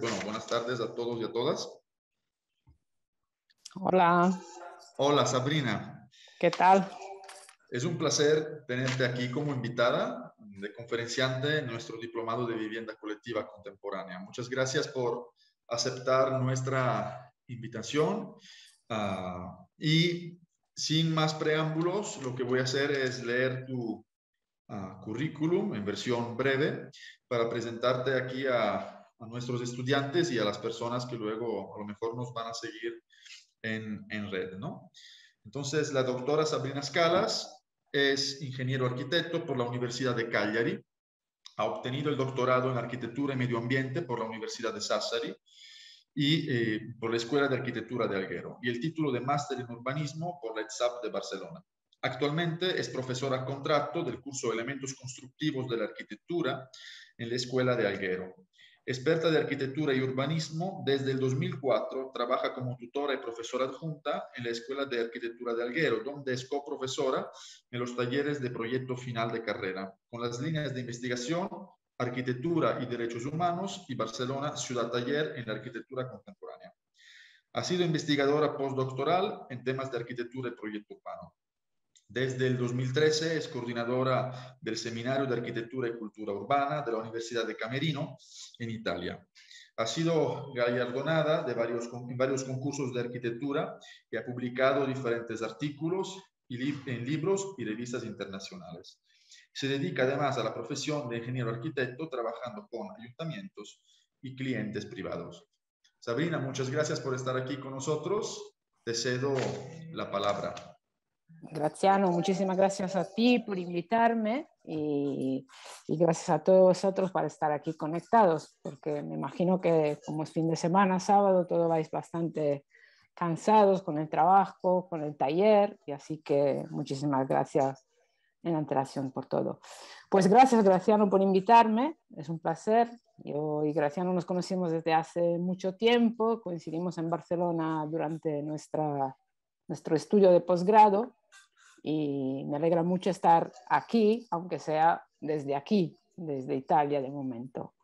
bueno, buenas tardes a todos y a todas. Hola. Hola, Sabrina. ¿Qué tal? Es un placer tenerte aquí como invitada de conferenciante en nuestro diplomado de vivienda colectiva contemporánea. Muchas gracias por aceptar nuestra invitación. Ah, y sin más preámbulos, lo que voy a hacer es leer tu ah, currículum en versión breve para presentarte aquí a a nuestros estudiantes y a las personas que luego a lo mejor nos van a seguir en, red, ¿no? Entonces, la doctora Sabrina Scalas es ingeniero arquitecto por la Universidad de Cagliari, ha obtenido el doctorado en arquitectura y medio ambiente por la Universidad de Sassari y eh, por la Escuela de Arquitectura de Alguero y el título de máster en urbanismo por la ETSAP de Barcelona. Actualmente es profesora a contrato del curso de Elementos Constructivos de la Arquitectura en la Escuela de Alguero Experta de arquitectura y urbanismo, desde el 2004 trabaja como tutora y profesora adjunta en la Escuela de Arquitectura de Alguero, donde es coprofesora en los talleres de proyecto final de carrera, con las líneas de investigación, arquitectura y derechos humanos y Barcelona Ciudad Taller en la Arquitectura Contemporánea. Ha sido investigadora postdoctoral en temas de arquitectura y proyecto urbano. Desde el 2013 es coordinadora del Seminario de Arquitectura y Cultura Urbana de la Universidad de Camerino, en Italia. Ha sido galardonada de varios, varios concursos de arquitectura y ha publicado diferentes artículos en libros y revistas internacionales. Se dedica además a la profesión de ingeniero arquitecto trabajando con ayuntamientos y clientes privados. Sabrina, muchas gracias por estar aquí con nosotros. Te cedo la palabra. Graciano, muchísimas gracias a ti por invitarme y, gracias a todos vosotros por estar aquí conectados, porque me imagino que como es fin de semana, sábado, todos vais bastante cansados con el trabajo, con el taller, y así que muchísimas gracias en antelación por todo. Pues gracias Graciano por invitarme, es un placer. Yo y Graciano nos conocimos desde hace mucho tiempo, coincidimos en Barcelona durante nuestra nuestro estudio de posgrado y me alegra mucho estar aquí, aunque sea desde aquí, desde Italia de momento.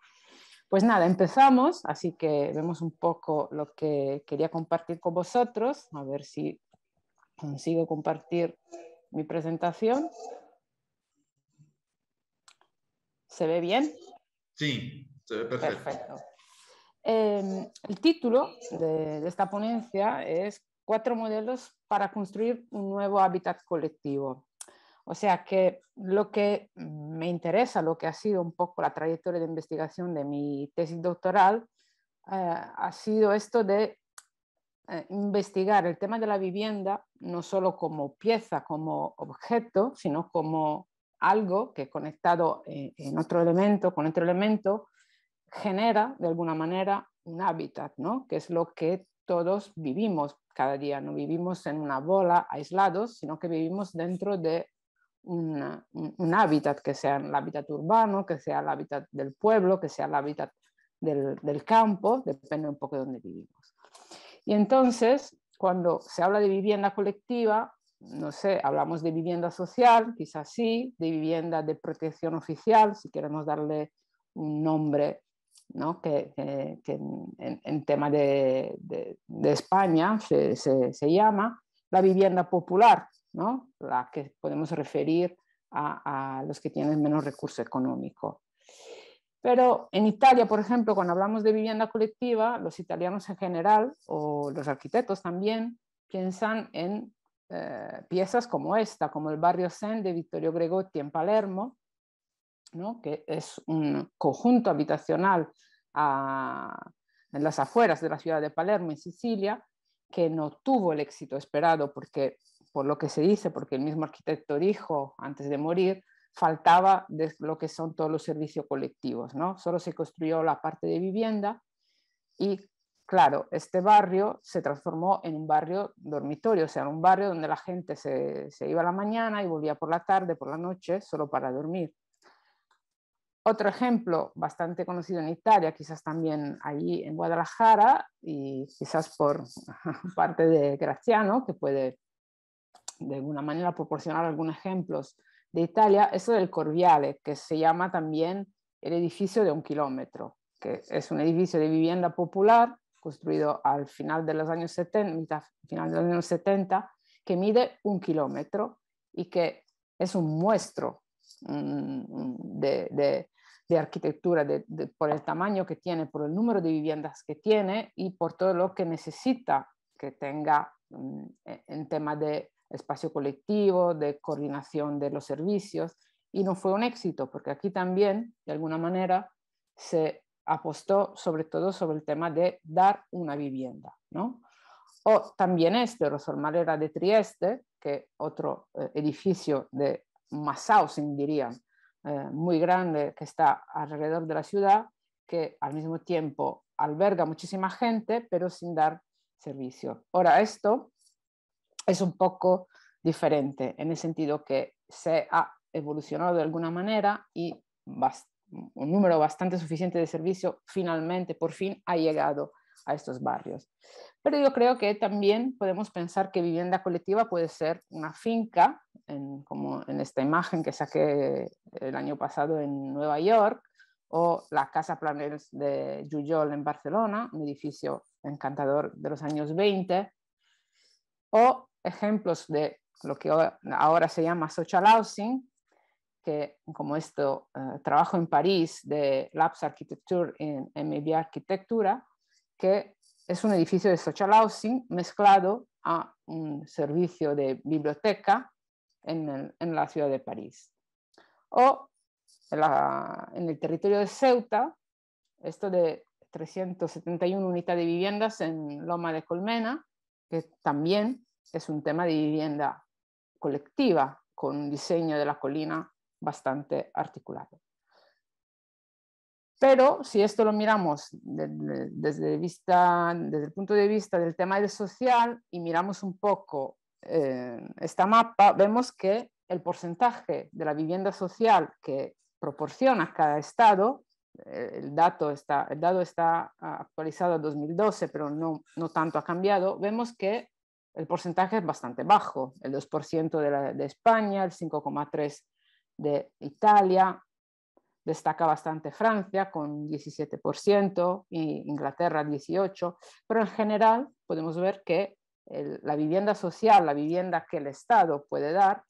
Pues nada, empezamos, así que vemos un poco lo que quería compartir con vosotros, a ver si consigo compartir mi presentación. ¿Se ve bien? Sí, se ve perfecto. Eh, el título de, esta ponencia es cuatro modelos para construir un nuevo hábitat colectivo. O sea que lo que me interesa, lo que ha sido un poco la trayectoria de investigación de mi tesis doctoral, eh, ha sido esto de eh, investigar el tema de la vivienda no solo como pieza, como objeto, sino como algo que conectado en otro elemento, con otro elemento, genera de alguna manera un hábitat, ¿no? que es lo que todos vivimos cada día, no vivimos en una bola aislados, sino que vivimos dentro de un, hábitat, que sea el hábitat urbano, que sea el hábitat del pueblo, que sea el hábitat del, del campo, depende un poco de dónde vivimos. Y entonces, cuando se habla de vivienda colectiva, no sé, hablamos de vivienda social, quizás sí, de vivienda de protección oficial, si queremos darle un nombre que, en, tema de, España se, llama la vivienda popular, ¿no? la que podemos referir a, los que tienen menos recurso económico. Pero en Italia, por ejemplo, cuando hablamos de vivienda colectiva, los italianos en general, o los arquitectos también, piensan en eh, piezas como esta, como el barrio Sen de Vittorio Gregotti en Palermo, que es un conjunto habitacional en las afueras de la ciudad de Palermo, en Sicilia, que no tuvo el éxito esperado porque, por lo que se dice, porque el mismo arquitecto dijo antes de morir, faltaba de lo que son todos los servicios colectivos, ¿no? Solo se construyó la parte de vivienda y, claro, este barrio se transformó en un barrio dormitorio, o sea, un barrio donde la gente se, se iba a la mañana y volvía por la tarde, por la noche, solo para dormir. Otro ejemplo bastante conocido en Italia, quizás también allí en Guadalajara, y quizás por parte de Graciano, que puede de alguna manera proporcionar algunos ejemplos de Italia, eso el Corviale, que se llama también el edificio de un kilómetro, que es un edificio de vivienda popular construido al final de los años 70, final de los años 70 que mide un kilómetro y que es un muestro mm, de, de arquitectura, por el tamaño que tiene, por el número de viviendas que tiene y por todo lo que necesita que tenga mm, e, en tema de espacio colectivo, de coordinación de los servicios. Y no fue un éxito, porque aquí también, de alguna manera, se apostó sobre todo sobre el tema de dar una vivienda. ¿no? O también este, Rosal Madera de Trieste, que otro eh, edificio de Massausen, diría dirían, eh, muy grande que está alrededor de la ciudad, que al mismo tiempo alberga muchísima gente, pero sin dar servicio. Ahora, esto es un poco diferente en el sentido que se ha evolucionado de alguna manera y un número bastante suficiente de servicio finalmente, por fin, ha llegado a estos barrios. Pero yo creo que también podemos pensar que vivienda colectiva puede ser una finca, como en esta imagen que saqué el año pasado en Nueva York, o la Casa Planels de Jujol en Barcelona, un edificio encantador de los años 20, o ejemplos de lo que ahora se llama social housing, que como esto eh, trabajo en París de Labs Architecture en MB Arquitectura, que es un edificio de social housing mezclado a un servicio de biblioteca en, la ciudad de París. O en, en el territorio de Ceuta, esto de 371 unidades de viviendas en Loma de Colmena, que también es un tema de vivienda colectiva con un diseño de la colina bastante articulado. Pero si esto lo miramos desde, el punto de vista del tema del social y miramos un poco eh, esta mapa, vemos que el porcentaje de la vivienda social que proporciona cada estado, eh, el, dato está, el dato está actualizado a 2012, pero no, no tanto ha cambiado, vemos que el porcentaje es bastante bajo, el 2% de, de España, el 5,3% de Italia, Destaca bastante Francia con 17% y Inglaterra 18%, pero en general podemos ver que la vivienda social, la vivienda que el Estado puede dar,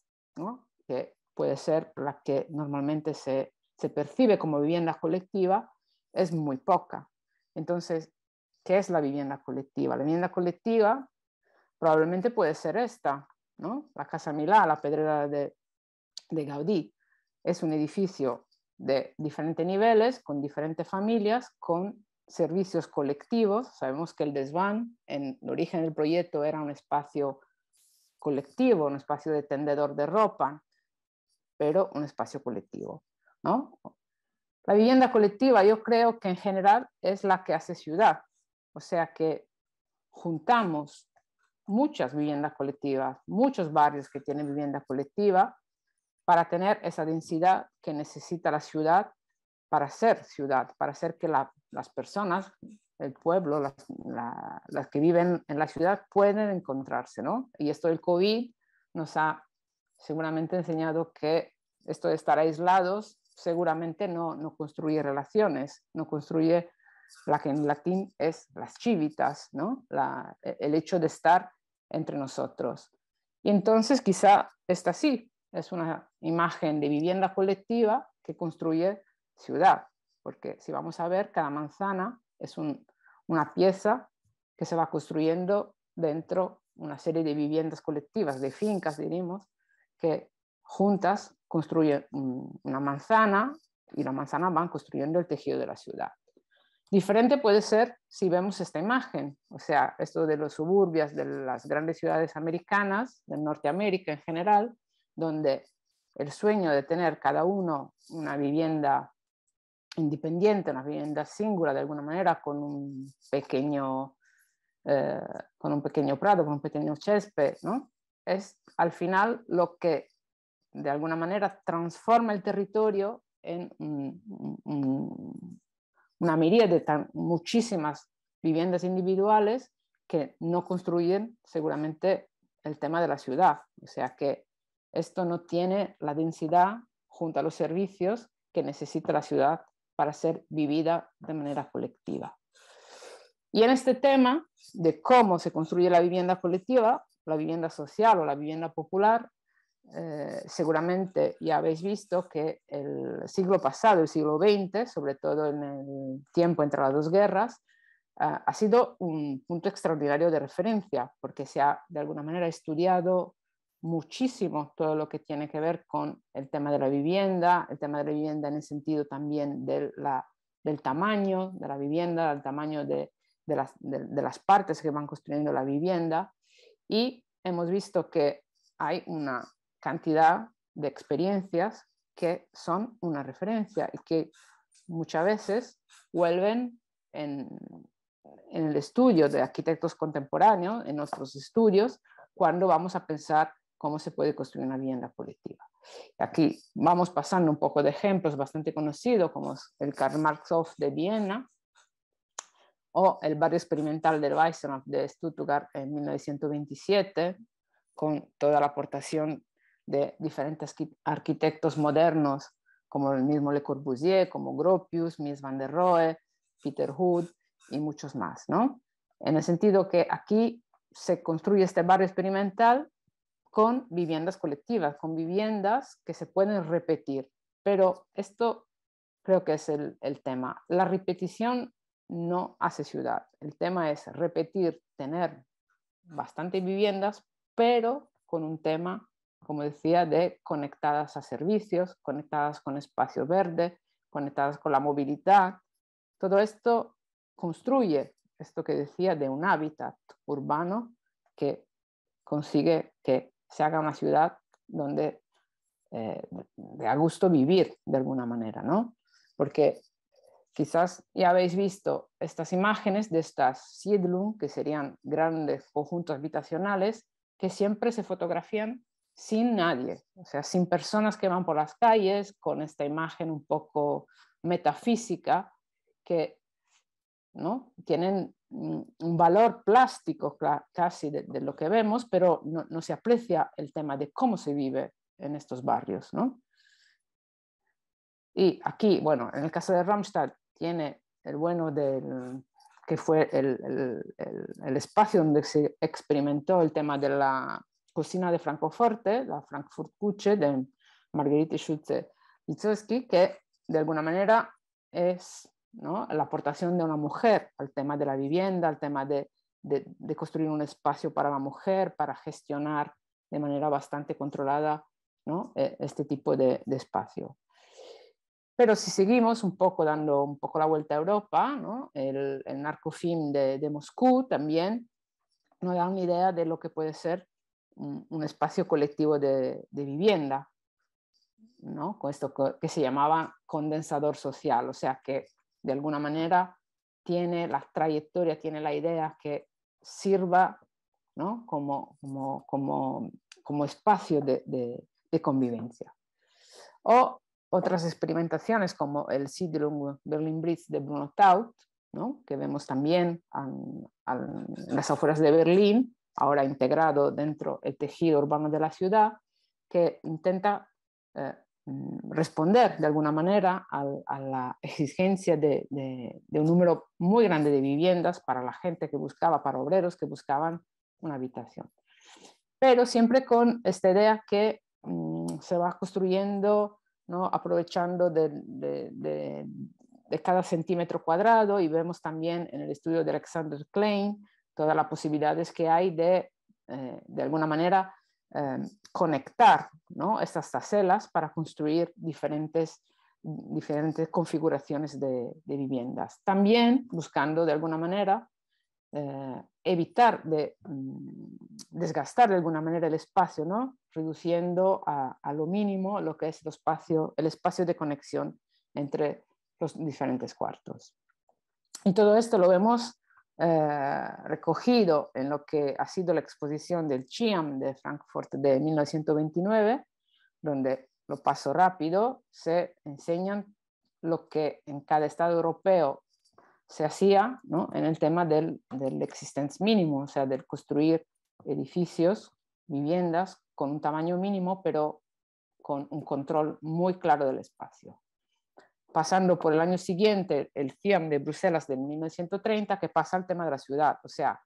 que puede ser la que normalmente se, se percibe como vivienda colectiva, es muy poca. Entonces, ¿qué es la vivienda colectiva? La vivienda colectiva probablemente puede ser esta, La Casa Milá, la Pedrera de, de Gaudí. Es un edificio de diferentes niveles, con diferentes familias, con servicios colectivos. Sabemos que el desván, en origen del proyecto, era un espacio colectivo, un espacio de tendedor de ropa, pero un espacio colectivo. ¿no? La vivienda colectiva yo creo que en general es la que hace ciudad, o sea que juntamos muchas viviendas colectivas, muchos barrios que tienen vivienda colectiva, para tener esa densidad que necesita la ciudad para ser ciudad, para hacer que las personas, el pueblo, las, que viven en la ciudad pueden encontrarse, ¿no? Y esto del COVID nos ha seguramente enseñado que esto de estar aislados seguramente no, no construye relaciones, no construye la que en latín es las chivitas, ¿no? E, el hecho de estar entre nosotros. Y entonces quizá está así, es una imagen de vivienda colectiva que construye ciudad, porque si vamos a ver, cada manzana es una pieza que se va construyendo dentro una serie de viviendas colectivas, de fincas, diríamos, que juntas construyen una manzana y la manzana van construyendo el tejido de la ciudad. Diferente puede ser si vemos esta imagen, o sea, esto de los suburbios de las grandes ciudades americanas, de Norteamérica en general, donde el sueño de tener cada uno una vivienda independiente, una vivienda singular de alguna manera, con un pequeño, eh, con un pequeño prado, con un pequeño césped, ¿no? es al final lo que de alguna manera transforma el territorio en una miríada de tan, muchísimas viviendas individuales que no construyen seguramente el tema de la ciudad. O sea que esto no tiene la densidad junto a los servicios que necesita la ciudad para ser vivida de manera colectiva. Y en este tema de cómo se construye la vivienda colectiva, la vivienda social o la vivienda popular, eh, seguramente ya habéis visto que el siglo pasado, el siglo XX, sobre todo en el tiempo entre las dos guerras, ah, ha sido un punto extraordinario de referencia, porque se ha de alguna manera estudiado, muchísimo todo lo que tiene que ver con el tema de la vivienda, el tema de la vivienda en el sentido también de la, del tamaño de la vivienda, del tamaño de, las, partes que van construyendo la vivienda. Y hemos visto que hay una cantidad de experiencias que son una referencia y que muchas veces vuelven en, en, el estudio de arquitectos contemporáneos, en nuestros estudios, cuando vamos a pensar cómo se puede construir una vivienda colectiva. Aquí vamos pasando un poco de ejemplos bastante conocidos, como el Karl Marxhof de Viena o el barrio experimental del Weissenhof de Stuttgart en 1927, con toda la aportación de diferentes arquitectos modernos, como el mismo Le Corbusier, como Gropius, Mies van der Rohe, Peter Hood y muchos más, ¿no? En el sentido que aquí se construye este barrio experimental con viviendas colectivas, con viviendas que se pueden repetir. Pero esto creo que es el, tema. La repetición no hace ciudad. El tema es repetir, tener bastantes viviendas, pero con un tema, como decía, de conectadas a servicios, conectadas con espacio verde, conectadas con la movilidad. Todo esto construye esto que decía de un hábitat urbano que consigue que se haga una ciudad donde eh, de a gusto vivir de alguna manera, ¿no? Porque quizás ya habéis visto estas imágenes de estas Siedlung, que serían grandes conjuntos habitacionales, que siempre se fotografían sin nadie, o sea, sin personas que van por las calles, con esta imagen un poco metafísica, que ¿no? tienen un valor plástico casi de, lo que vemos, pero no, se aprecia el tema de cómo se vive en estos barrios. ¿no? Y aquí, bueno, en el caso de Ramstad tiene el bueno del, que fue el, el, espacio donde se experimentó el tema de la cocina de Francoforte, la Frankfurt Küche de Marguerite Schulze-Litzowski, que de alguna manera es la aportación de una mujer al tema de la vivienda, al tema de, construir un espacio para la mujer, para gestionar de manera bastante controlada e, este tipo de, espacio. Pero si seguimos un poco dando un poco la vuelta a Europa, el, el narcofilm de, Moscú también nos da una idea de lo que puede ser un, espacio colectivo de, vivienda, con esto que se llamaba condensador social, o sea que de alguna manera tiene las trayectorias, tiene la idea que sirva ¿no? como, como, como, como, espacio de, convivencia. O otras experimentaciones como el Siedlung Berlin Bridge de Bruno Taut, ¿no? que vemos también en, las afueras de Berlín, ahora integrado dentro del tejido urbano de la ciudad, que intenta eh, Mm, responder de alguna manera a, la exigencia de, un número muy grande de viviendas para la gente que buscaba, para obreros que buscaban una habitación. Pero siempre con esta idea que mm, se va construyendo, aprovechando de, cada centímetro cuadrado y vemos también en el estudio de Alexander Klein todas las posibilidades que hay de, eh, de alguna manera, Em, conectar estas taselas para construir diferentes, diferentes configuraciones de, viviendas. También buscando de alguna manera eh, evitar de mm, desgastar de alguna manera el espacio, ¿no? reduciendo a, a, lo mínimo lo que es el espacio, el espacio de conexión entre los diferentes cuartos. Y todo esto lo vemos eh, recogido en lo que ha sido la exposición del CHIAM de Frankfurt de 1929, donde lo paso rápido, se enseñan lo que en cada Estado europeo se hacía en el tema del, del existence mínimo, o sea, del construir edificios, viviendas con un tamaño mínimo, pero con un control muy claro del espacio pasando por el año siguiente el CIAM de Bruselas de 1930, que pasa al tema de la ciudad. O sea,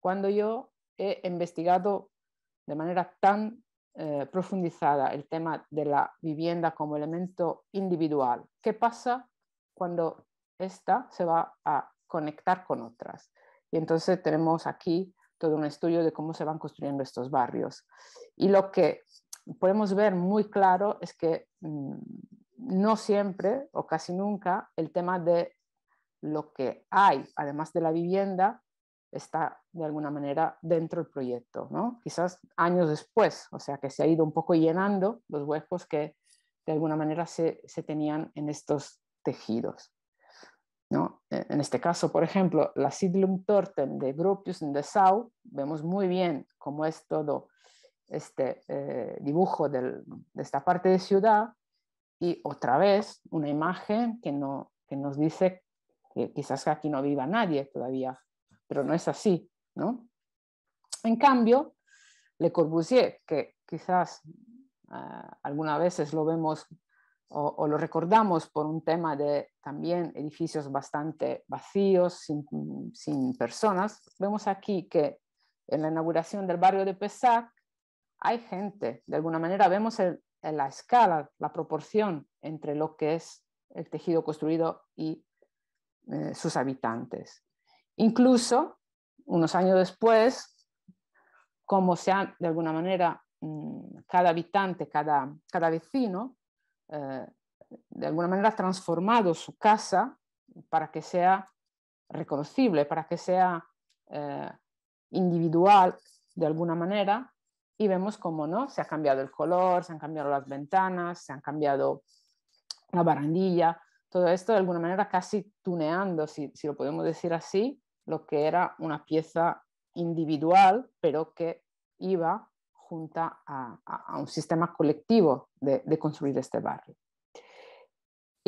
cuando yo he investigado de manera tan eh, profundizada el tema de la vivienda como elemento individual, ¿qué pasa cuando esta se va a conectar con otras? Y entonces tenemos aquí todo un estudio de cómo se van construyendo estos barrios. Y lo que podemos ver muy claro es que mm, no siempre o casi nunca el tema de lo que hay, además de la vivienda, está de alguna manera dentro del proyecto, ¿no? Quizás años después, o sea que se ha ido un poco llenando los huecos que de alguna manera se, tenían en estos tejidos. ¿no? E, en este caso, por ejemplo, la Sidlum Torten de Gropius the sau vemos muy bien cómo es todo este eh, dibujo de esta parte de ciudad, y otra vez, una imagen que, no, que nos dice que quizás aquí no viva nadie todavía, pero no es así, ¿no? En cambio, Le Corbusier, que quizás ah, algunas veces lo vemos o, lo recordamos por un tema de también edificios bastante vacíos, sin, sin personas, vemos aquí que en la inauguración del barrio de Pesac hay gente, de alguna manera vemos el, eh, la escala, la proporción entre lo que es el tejido construido y eh, sus habitantes. Incluso, unos años después, como se de alguna manera, mm, cada habitante, cada, vecino, eh, de alguna manera ha transformado su casa para que sea reconocible, para que sea individual de alguna manera, y vemos cómo no, se ha cambiado el color, se han cambiado las ventanas, se han cambiado la barandilla, todo esto de alguna manera casi tuneando, si, lo podemos decir así, lo que era una pieza individual, pero que iba junta a, un sistema colectivo de construir este barrio.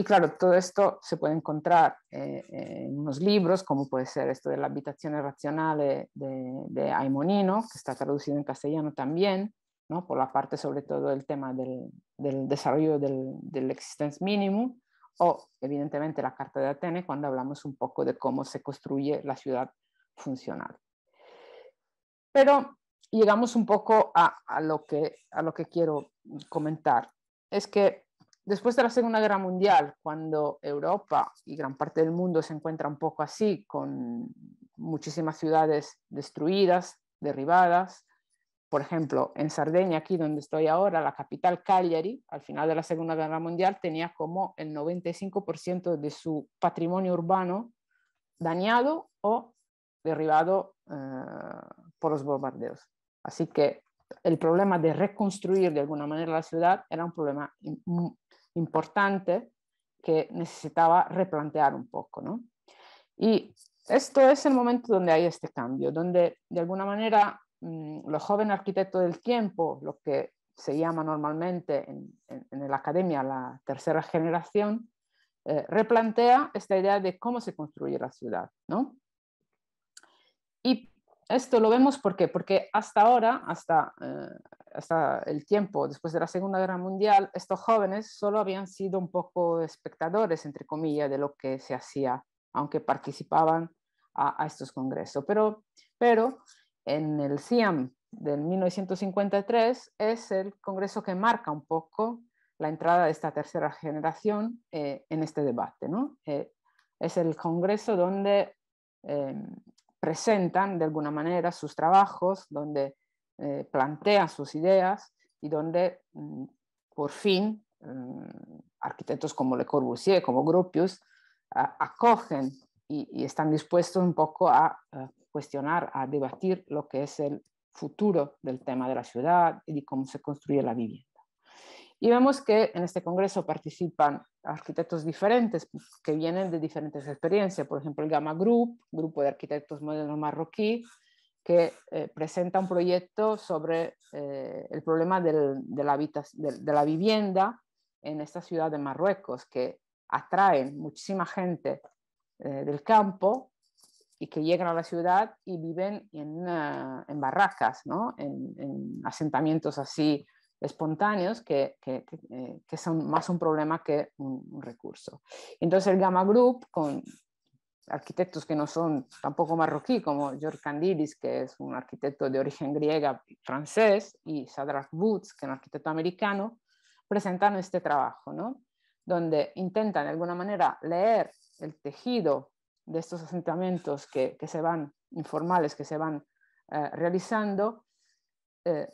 Y claro, todo esto se puede encontrar eh, en unos libros, como puede ser esto de las habitaciones racionales de, de, que está traducido en castellano también, ¿no? por la parte sobre todo del tema del, del desarrollo del, del existence mínimo, o evidentemente la Carta de Atene, cuando hablamos un poco de cómo se construye la ciudad funcional. Pero llegamos un poco a, a lo, que, a lo que quiero comentar. Es que Después de la Segunda Guerra Mundial, cuando Europa y gran parte del mundo se encuentra un poco así, con muchísimas ciudades destruidas, derribadas, por ejemplo, en Sardenia, aquí donde estoy ahora, la capital Cagliari, al final de la Segunda Guerra Mundial, tenía como el 95% de su patrimonio urbano dañado o derribado eh, por los bombardeos. Así que el problema de reconstruir de alguna manera la ciudad era un problema importante que necesitaba replantear un poco. ¿no? Y esto es el momento donde hay este cambio, donde de alguna manera mm, los jóvenes arquitectos del tiempo, lo que se llama normalmente en, la academia la tercera generación, eh, replantea esta idea de cómo se construye la ciudad. ¿no? Y esto lo vemos ¿por qué? porque hasta ahora, hasta, eh, hasta el tiempo después de la Segunda Guerra Mundial, estos jóvenes solo habían sido un poco espectadores, entre comillas, de lo que se hacía, aunque participaban a, estos congresos. Pero, pero en el CIAM del 1953 es el congreso que marca un poco la entrada de esta tercera generación eh, en este debate. ¿no? Eh, es el congreso donde em, presentan de alguna manera sus trabajos, donde eh, plantean sus ideas y donde mm, por fin mm, arquitectos como Le Corbusier, como Gropius, acogen y, están dispuestos un poco a, cuestionar, a debatir lo que es el futuro del tema de la ciudad y de cómo se construye la vivienda. Y vemos que en este congreso participan arquitectos diferentes pues, que vienen de diferentes experiencias, por ejemplo el Gamma Group, grupo de arquitectos modernos marroquí, que eh, presenta un proyecto sobre eh, el problema de, la de, vivienda en esta ciudad de Marruecos, que atraen muchísima gente eh, del campo y que llegan a la ciudad y viven en, barracas, en, en, asentamientos así espontáneos que, que, eh, que, son más un problema que un, recurso. Entonces el Gamma Group, con arquitectos que no son tampoco marroquí, como George Candidis, que es un arquitecto de origen griega francés, y Sadrach Woods, que es un arquitecto americano, presentaron este trabajo, ¿no? donde intentan de alguna manera leer el tejido de estos asentamientos que, que se van informales, que se van eh, realizando, eh,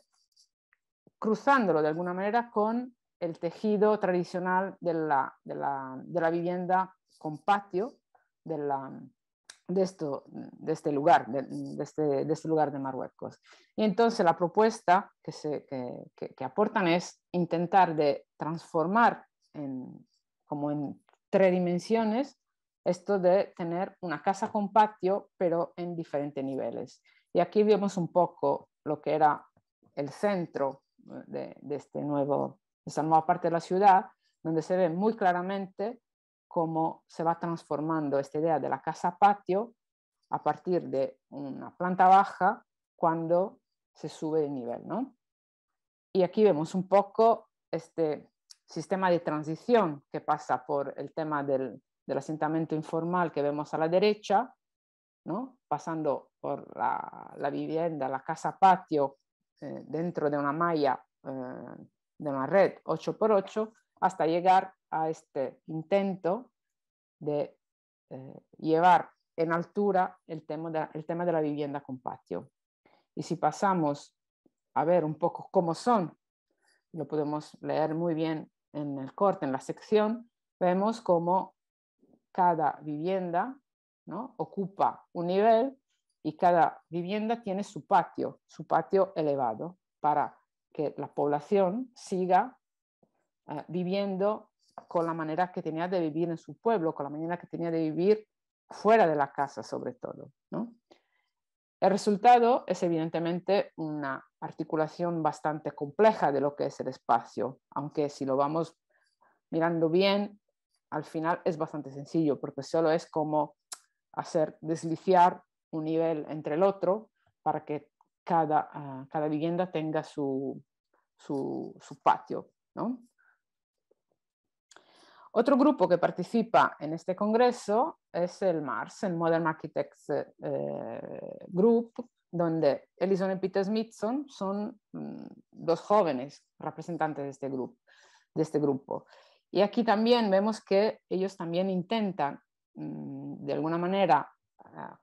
cruzándolo de alguna manera con el tejido tradicional de la, vivienda con patio de, de, este lugar, este, de, este, lugar de Marruecos. Y entonces la propuesta que, se, aportan es intentar de transformar en, como en tres dimensiones esto de tener una casa con patio, pero en diferentes niveles. Y aquí vemos un poco lo que era el centro de, este nuevo, esta nueva parte de la ciudad, donde se ve muy claramente cómo se va transformando esta idea de la casa-patio a partir de una planta baja cuando se sube de nivel. Y aquí vemos un poco este sistema de transición que pasa por el tema del, asentamiento informal que vemos a la derecha, pasando por la, la vivienda, la casa-patio eh, dentro de una malla, eh, de una red 8x8, hasta llegar a este intento de eh, llevar en altura el tema, de, la vivienda con patio. Y si pasamos a ver un poco cómo son, lo podemos leer muy bien en el corte, en la sección, vemos cómo cada vivienda ¿no? ocupa un nivel y cada vivienda tiene su patio, su patio elevado, para que la población siga eh, viviendo con la manera que tenía de vivir en su pueblo, con la manera que tenía de vivir fuera de la casa sobre todo. El resultado es evidentemente una articulación bastante compleja de lo que es el espacio, aunque si lo vamos mirando bien, al final es bastante sencillo, porque solo es como hacer desliciar un nivel entre el otro para que cada, ah, cada vivienda tenga su, su, patio. Otro grupo que participa en este congreso es el MARS, el Modern Architects eh, Group, donde Ellison y Peter Smithson son mm, dos jóvenes representantes de este, grupo, de este, grupo, Y aquí también vemos que ellos también intentan, mm, de alguna manera, ah,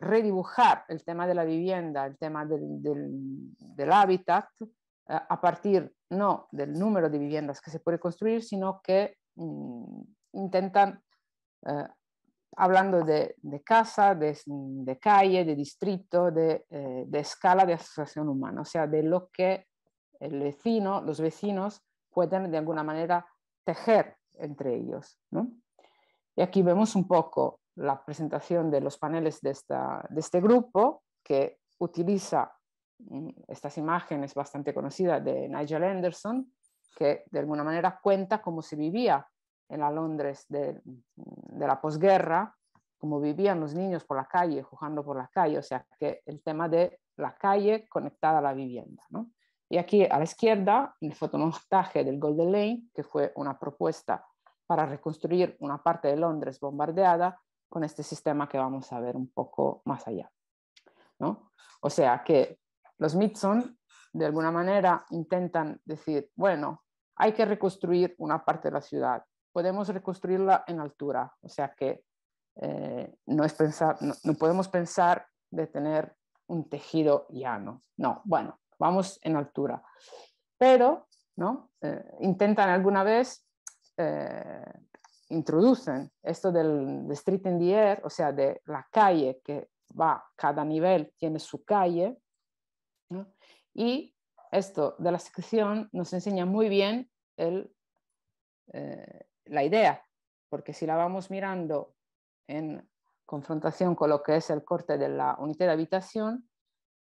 redibujar el tema de la vivienda, el tema del, hábitat, eh, a partir no del número de viviendas que se puede construir, sino que mm, intentan, eh, hablando de, casa, de, calle, de distrito, eh, de, escala de asociación humana, o sea, de lo que el vecino, los vecinos pueden de alguna manera tejer entre ellos. Y aquí vemos un poco la presentación de los paneles de, este grupo que utiliza mm, estas imágenes bastante conocidas de Nigel Anderson, que de alguna manera cuenta cómo se vivía en la Londres de, la posguerra, cómo vivían los niños por la calle, jugando por la calle, o sea que el tema de la calle conectada a la vivienda. Y aquí a la izquierda, el fotomontaje del Golden Lane, que fue una propuesta para reconstruir una parte de Londres bombardeada, con este sistema que vamos a ver un poco más allá. ¿no? O sea que los Mitson, de alguna manera, intentan decir, bueno, hay que reconstruir una parte de la ciudad, podemos reconstruirla en altura, o sea que eh, no, podemos pensar de tener un tejido llano, no, bueno, vamos en altura. Pero, ¿no? Eh, intentan alguna vez eh, introducen esto del, street in the air, o sea, de la calle que va, cada nivel tiene su calle, y esto de la sección nos enseña muy bien el, eh, la idea, porque si la vamos mirando en confrontación con lo que es el corte de la unidad de habitación,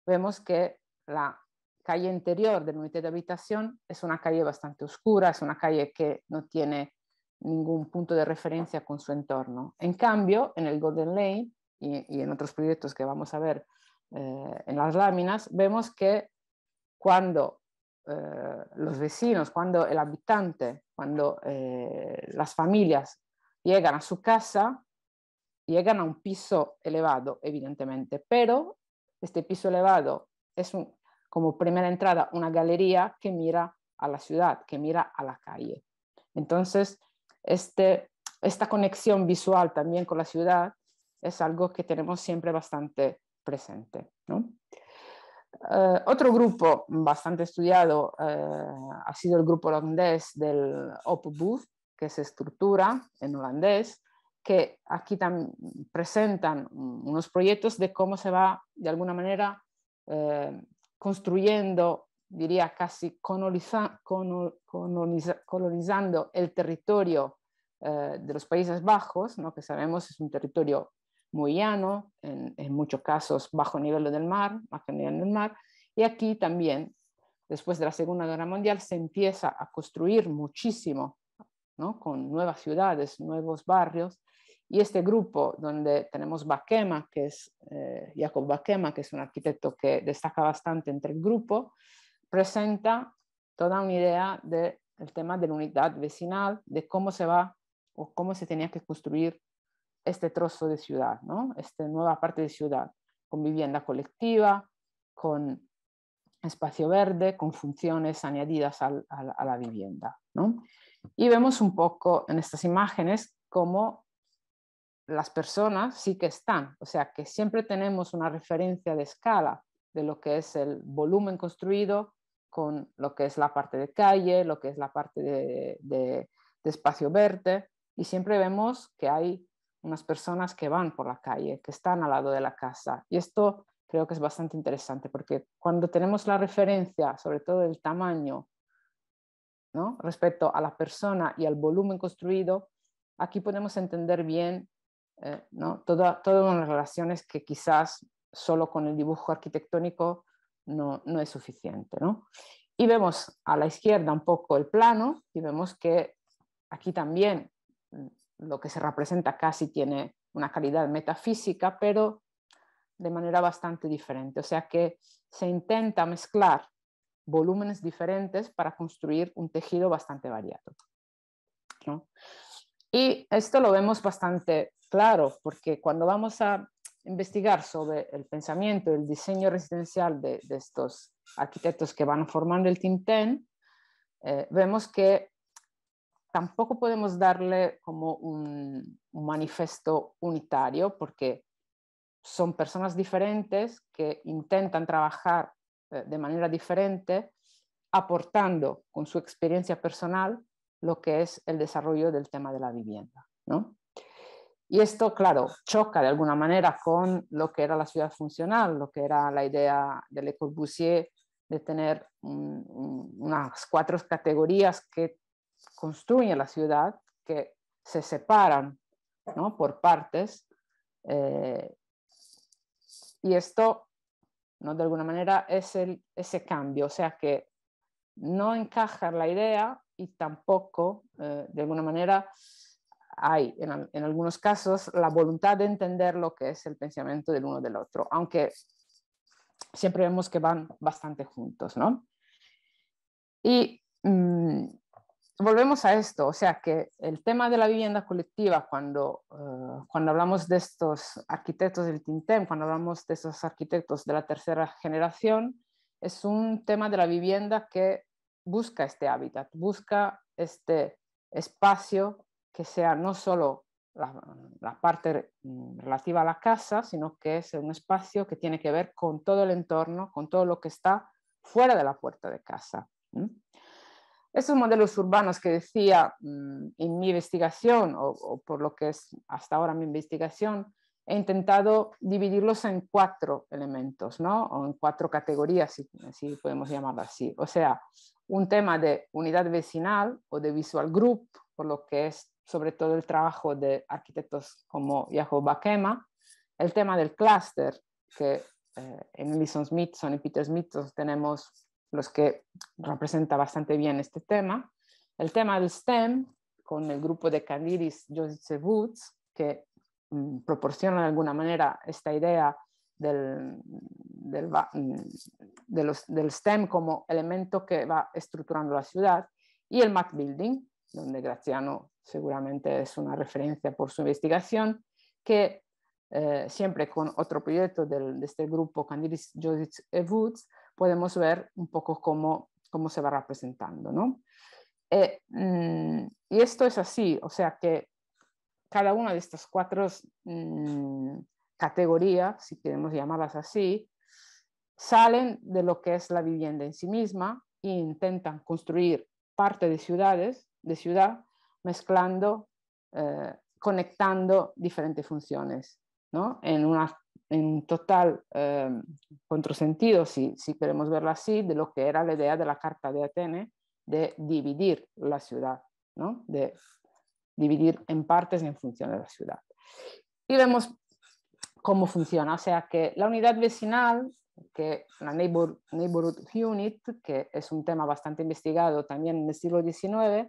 vemos que la calle interior de la unidad de habitación es una calle bastante oscura, es una calle que no tiene ningún punto de referencia con su entorno. En cambio, en el Golden Lane y, en otros proyectos que vamos a ver eh, en las láminas, vemos que cuando eh, los vecinos, cuando el habitante, cuando eh, las familias llegan a su casa, llegan a un piso elevado, evidentemente, pero este piso elevado es como primera entrada una galería que mira a la ciudad, que mira a la calle. Entonces, este, esta conexión visual también con la ciudad es algo que tenemos siempre bastante presente. Eh, otro grupo bastante estudiado eh, ha sido el grupo holandés del OpBooth, que se estructura en holandés, que aquí presentan unos proyectos de cómo se va, de alguna manera, eh, construyendo diría casi colonizando el territorio eh, de los Países Bajos, ¿no? que sabemos es un territorio muy llano, en, muchos casos bajo nivel del mar, bajo nivel del mar, y aquí también, después de la Segunda Guerra Mundial, se empieza a construir muchísimo, ¿no? con nuevas ciudades, nuevos barrios, y este grupo donde tenemos Bakema, que es eh, Jacob Bakema, que es un arquitecto que destaca bastante entre el grupo, presenta toda una idea del tema de la unidad vecinal, de cómo se va o cómo se tenía que construir este trozo de ciudad, ¿no? esta nueva parte de ciudad, con vivienda colectiva, con espacio verde, con funciones añadidas a la vivienda. ¿no? Y vemos un poco en estas imágenes cómo las personas sí que están, o sea que siempre tenemos una referencia de escala de lo que es el volumen construido, con lo que es la parte de calle, lo que es la parte de, espacio verde, y siempre vemos que hay unas personas que van por la calle, que están al lado de la casa. Y esto creo que es bastante interesante porque cuando tenemos la referencia, sobre todo el tamaño, respecto a la persona y al volumen construido, aquí podemos entender bien eh, todas las relaciones que quizás solo con el dibujo arquitectónico no, no es suficiente. ¿no? Y vemos a la izquierda un poco el plano y vemos que aquí también mm, lo que se representa casi tiene una calidad metafísica, pero de manera bastante diferente. O sea que se intenta mezclar volúmenes diferentes para construir un tejido bastante variado. Y esto lo vemos bastante claro, porque cuando vamos a investigar sobre el pensamiento, el diseño residencial de, estos arquitectos que van formando el Team Ten, eh, vemos que tampoco podemos darle como un, manifesto unitario porque son personas diferentes que intentan trabajar eh, de manera diferente, aportando con su experiencia personal lo que es el desarrollo del tema de la vivienda. ¿no? Y esto, claro, choca de alguna manera con lo que era la ciudad funcional, lo que era la idea de Le Corbusier de tener unas cuatro categorías que construyen la ciudad, que se separan ¿no? por partes. Eh, y esto, ¿no? de alguna manera, es ese cambio, o sea que no encaja la idea y tampoco, eh, de alguna manera, hay en, algunos casos la voluntad de entender lo que es el pensamiento del uno del otro, aunque siempre vemos que van bastante juntos, ¿no? Y mm, volvemos a esto, o sea que el tema de la vivienda colectiva, cuando, eh, cuando hablamos de estos arquitectos del Tintem, cuando hablamos de esos arquitectos de la tercera generación, es un tema de la vivienda que busca este hábitat, busca este espacio que sea no solo la, parte mm, relativa a la casa, sino que es un espacio que tiene que ver con todo el entorno, con todo lo que está fuera de la puerta de casa. Esos modelos urbanos que decía mm, en mi investigación, o, por lo que es hasta ahora mi investigación, he intentado dividirlos en cuatro elementos, ¿no? o en cuatro categorías, si, si podemos llamarlo así. O sea, un tema de unidad vecinal o de visual group, por lo que es sobre todo el trabajo de arquitectos como Yahoo Bakema, el tema del clúster, que eh, en Elison Smithson y Peter Smithson tenemos los que representa bastante bien este tema, el tema del STEM, con el grupo de candidis Joseph Woods, que mm, proporciona de alguna manera esta idea del, mm, de del, STEM como elemento que va estructurando la ciudad, y el Mac Building, donde Graziano seguramente es una referencia por su investigación, que eh, siempre con otro proyecto del, de este grupo, Candilis, Joseph y e. Woods, podemos ver un poco cómo, cómo se va representando. ¿no? Eh, mm, y esto es así, o sea que cada una de estas cuatro mm, categorías, si queremos llamarlas así, salen de lo que es la vivienda en sí misma e intentan construir parte de ciudades, de ciudad, mezclando, eh, conectando diferentes funciones, ¿no? En, una, en un total eh, contrasentido, si, queremos verlo así, de lo que era la idea de la Carta de Atene, de dividir la ciudad, ¿no? De dividir en partes en función de la ciudad. Y vemos cómo funciona, o sea que la unidad vecinal que la Neighborhood Unit, que es un tema bastante investigado también en el siglo XIX,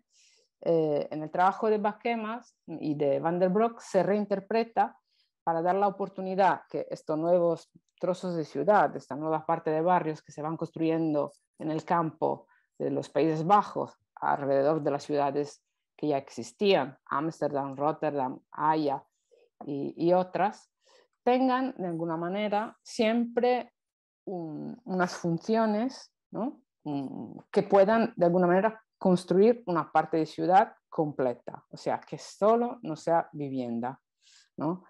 eh, en el trabajo de Baquemas y de Van der Broek se reinterpreta para dar la oportunidad que estos nuevos trozos de ciudad, esta nueva parte de barrios que se van construyendo en el campo de los Países Bajos, alrededor de las ciudades que ya existían, Ámsterdam, Rotterdam, Haya y, otras, tengan de alguna manera siempre unas funciones mm, que puedan de alguna manera construir una parte de ciudad completa, o sea, que solo no sea vivienda. ¿no?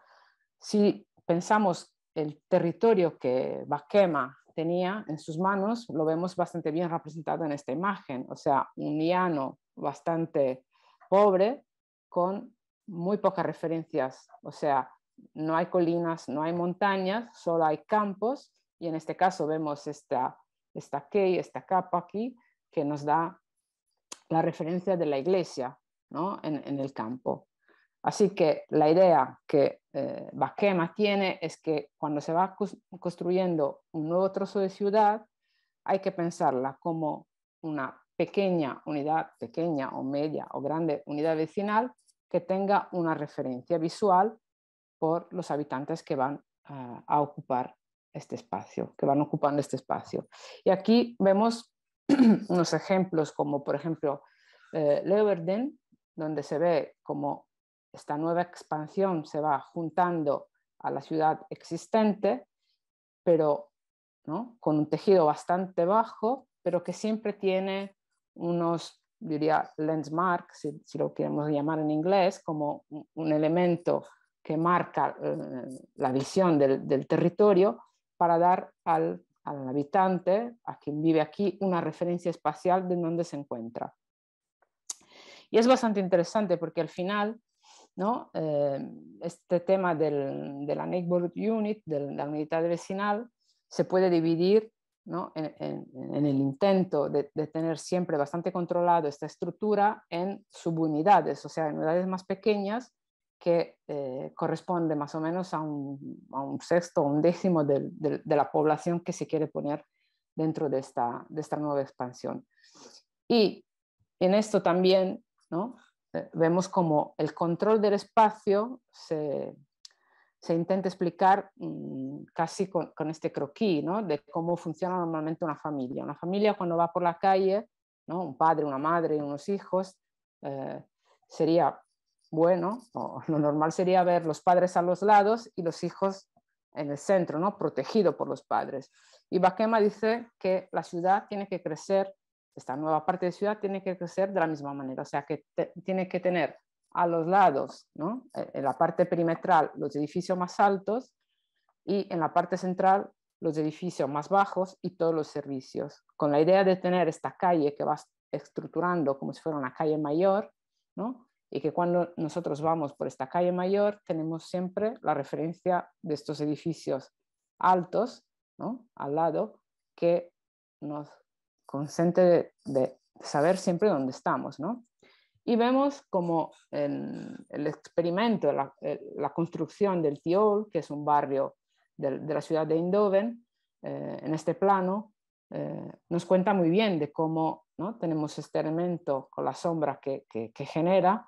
Si pensamos el territorio que Baquema tenía en sus manos, lo vemos bastante bien representado en esta imagen, o sea, un llano bastante pobre con muy pocas referencias, o sea, no hay colinas, no hay montañas, solo hay campos y en este caso vemos esta, esta key, esta capa aquí, que nos da la referencia de la iglesia ¿no? en, el campo. Así que la idea que eh, Baquema tiene es que cuando se va construyendo un nuevo trozo de ciudad, hay que pensarla como una pequeña unidad, pequeña o media o grande unidad vecinal que tenga una referencia visual por los habitantes que van a ocupar este espacio, que van ocupando este espacio. Y aquí vemos unos ejemplos como por ejemplo eh, Leverden, donde se ve como esta nueva expansión se va juntando a la ciudad existente, pero con un tejido bastante bajo, pero que siempre tiene unos, diría, landmarks, si, si lo queremos llamar en inglés, como un elemento que marca eh, la visión del, del territorio para dar al al habitante, a quien vive aquí, una referencia espacial de dónde se encuentra. Y es bastante interesante porque al final, ¿no? Eh, este tema de la Neighborhood Unit, de la unidad vecinal, se puede dividir ¿no? en, el intento de, de, tener siempre bastante controlado esta estructura en subunidades, o sea, en unidades más pequeñas que eh, corresponde más o menos a un, sexto o un décimo de, la población que se quiere poner dentro de esta, esta nueva expansión. Y en esto también ¿no? Eh, vemos como el control del espacio se, intenta explicar mm, casi con, este croquis ¿no? de cómo funciona normalmente una familia. Una familia cuando va por la calle, ¿no? un padre, una madre y unos hijos, eh, sería bueno, lo normal sería ver los padres a los lados y los hijos en el centro, ¿no? protegido por los padres. Y Baquema dice que la ciudad tiene que crecer, esta nueva parte de ciudad tiene que crecer de la misma manera, o sea que tiene que tener a los lados, ¿no? Eh, en la parte perimetral, los edificios más altos y en la parte central, los edificios más bajos y todos los servicios, con la idea de tener esta calle que vas estructurando como si fuera una calle mayor, ¿no? y que cuando nosotros vamos por esta calle mayor tenemos siempre la referencia de estos edificios altos al lado que nos consente de, saber siempre dónde estamos. ¿no? Y vemos como en el experimento, la, eh, construcción del Tiol, que es un barrio de, la ciudad de Eindhoven, eh, en este plano, eh, nos cuenta muy bien de cómo ¿no? tenemos este elemento con la sombra que genera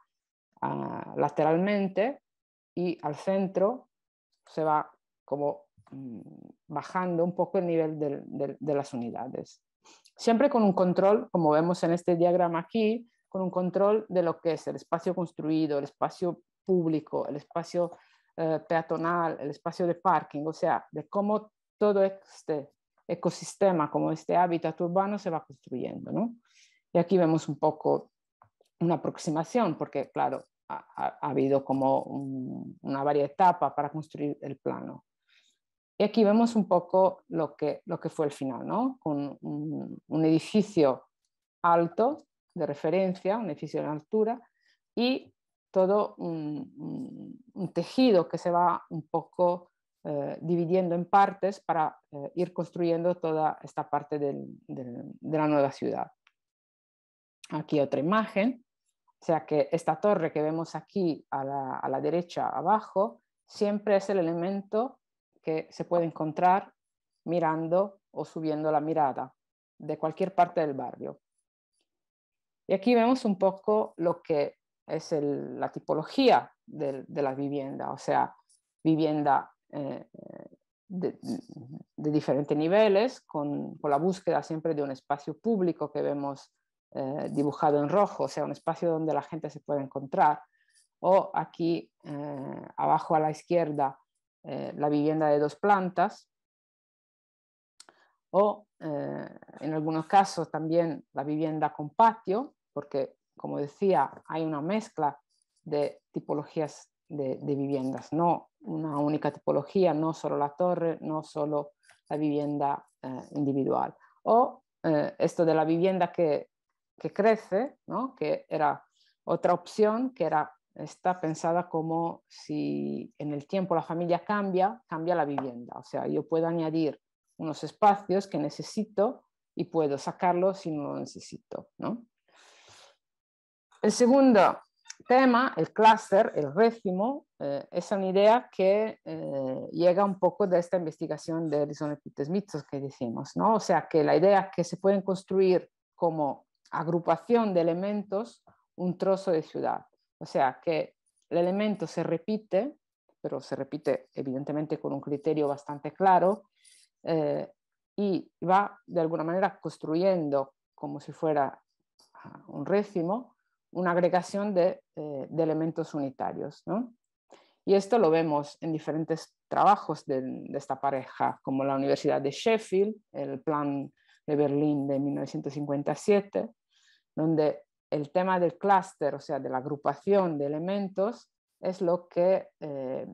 lateralmente y al centro se va como mm, bajando un poco el nivel de, las unidades. Siempre con un control, como vemos en este diagrama aquí, con un control de lo que es el espacio construido, el espacio público, el espacio eh, peatonal, el espacio de parking, o sea, de cómo todo este ecosistema, como este hábitat urbano se va construyendo. Y aquí vemos un poco una aproximación, porque claro, ha, habido como una varias etapa para construir el plano. Y aquí vemos un poco lo que, lo que fue el final, Con un, edificio alto de referencia, un edificio en altura, y todo un, tejido que se va un poco eh, dividiendo en partes para eh, ir construyendo toda esta parte de la nueva ciudad. Aquí otra imagen o sea que esta torre que vemos aquí a la, derecha abajo siempre es el elemento que se puede encontrar mirando o subiendo la mirada de cualquier parte del barrio. Y aquí vemos un poco lo que es la tipología de, la vivienda, o sea, vivienda eh, de, diferentes niveles, con, la búsqueda siempre de un espacio público que vemos eh, dibujado en rojo, o sea, un espacio donde la gente se puede encontrar. O aquí eh, abajo a la izquierda, eh, la vivienda de dos plantas. O en algunos casos también la vivienda con patio, porque como decía, hay una mezcla de tipologías de viviendas, no una única tipología, no solo la torre, no solo la vivienda individual. O esto de la vivienda que que crece, ¿no? que era otra opción que era, está pensada como si en el tiempo la familia cambia, cambia la vivienda. O sea, yo puedo añadir unos espacios que necesito y puedo sacarlos si no lo necesito. ¿no? El segundo tema, el clúster, el régimo, eh, es una idea que eh, llega un poco de esta investigación de Edison y que decimos, ¿no? O sea, que la idea que se pueden construir como agrupación de elementos un trozo de ciudad. O sea que el elemento se repite, pero se repite evidentemente con un criterio bastante claro eh, y va de alguna manera construyendo como si fuera ah, un récimo una agregación eh, de, elementos unitarios. ¿no? Y esto lo vemos en diferentes trabajos de, de, esta pareja, como la Universidad de Sheffield, el Plan de Berlín de 1957, donde el tema del clúster, o sea, de la agrupación de elementos, es lo que, eh,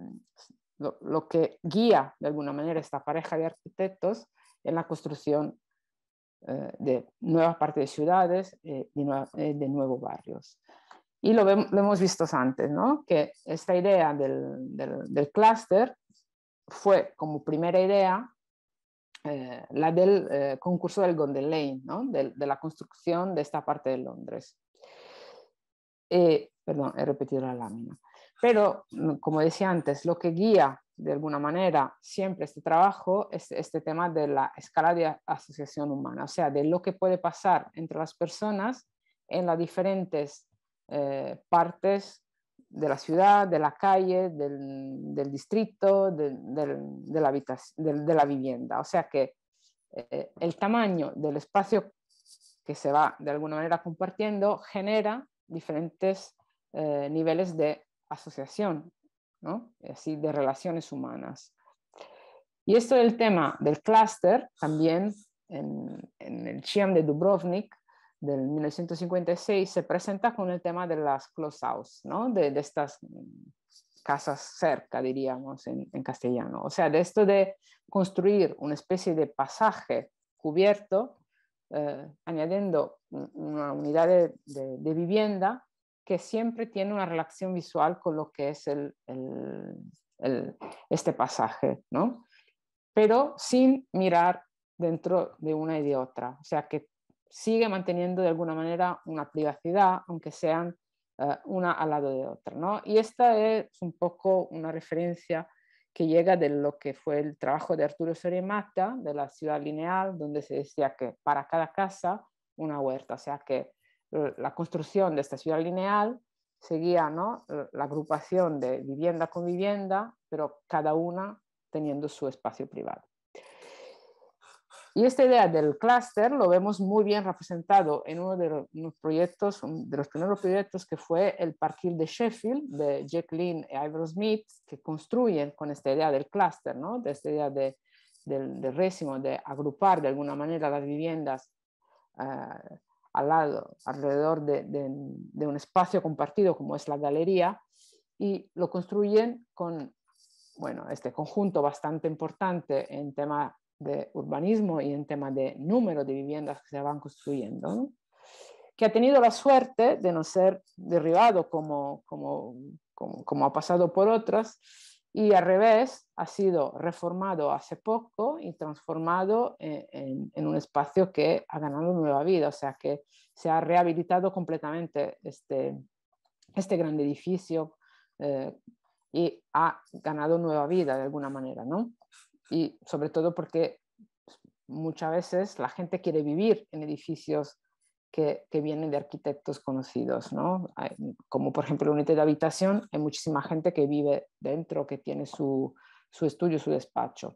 lo, que guía de alguna manera esta pareja de arquitectos en la construcción eh, de nuevas partes de ciudades eh, y de nuevos barrios. Y lo, hemos visto antes, que esta idea del, del clúster fue como primera idea eh, la del eh, concurso del Gondelain, ¿no? de, la construcción de esta parte de Londres. Eh, perdón, he repetido la lámina. Pero, mm, como decía antes, lo que guía de alguna manera siempre este trabajo es este tema de la escala de asociación humana, o sea, de lo que puede pasar entre las personas en las diferentes partes de la ciudad, de la calle, del, distrito, de, del, de, la vivienda. O sea que eh, el tamaño del espacio que se va de alguna manera compartiendo genera diferentes eh, niveles de asociación, ¿no? así de relaciones humanas. Y esto del tema del clúster, también en, el CHIAM de Dubrovnik, del 1956 se presenta con el tema de las close house, ¿no? de, estas casas cerca, diríamos en, castellano. O sea, de esto de construir una especie de pasaje cubierto, eh, añadiendo una unidad de, vivienda que siempre tiene una relación visual con lo que es el, el, este pasaje, ¿no? pero sin mirar dentro de una y de otra. O sea, que sigue manteniendo de alguna manera una privacidad, aunque sean eh, una al lado de otra. ¿no? Y esta es un poco una referencia que llega de lo que fue el trabajo de Arturo Soremata de la ciudad lineal, donde se decía que para cada casa una huerta, o sea que eh, la construcción de esta ciudad lineal seguía ¿no? Eh, la agrupación de vivienda con vivienda, pero cada una teniendo su espacio privado. Y esta idea del clúster lo vemos muy bien representado en uno de los, proyectos, de los primeros proyectos que fue el parquil de Sheffield, de Jacqueline Lynn y Ivor Smith, que construyen con esta idea del clúster, ¿no? de esta idea de, del, récimo, de agrupar de alguna manera las viviendas ah, al lado, alrededor de, de, un espacio compartido como es la galería, y lo construyen con bueno, este conjunto bastante importante en tema de urbanismo y en tema de número de viviendas que se van construyendo, que ha tenido la suerte de no ser derribado como, ha pasado por otras, y al revés ha sido reformado hace poco y transformado eh, en, un espacio que ha ganado nueva vida, o sea que se ha rehabilitado completamente este, este gran edificio eh, y ha ganado nueva vida de alguna manera, ¿no? y sobre todo porque pues, muchas veces la gente quiere vivir en edificios que, vienen de arquitectos conocidos, ¿no? Como por ejemplo unité de habitación, hay muchísima gente que vive dentro, que tiene su, estudio, su despacho.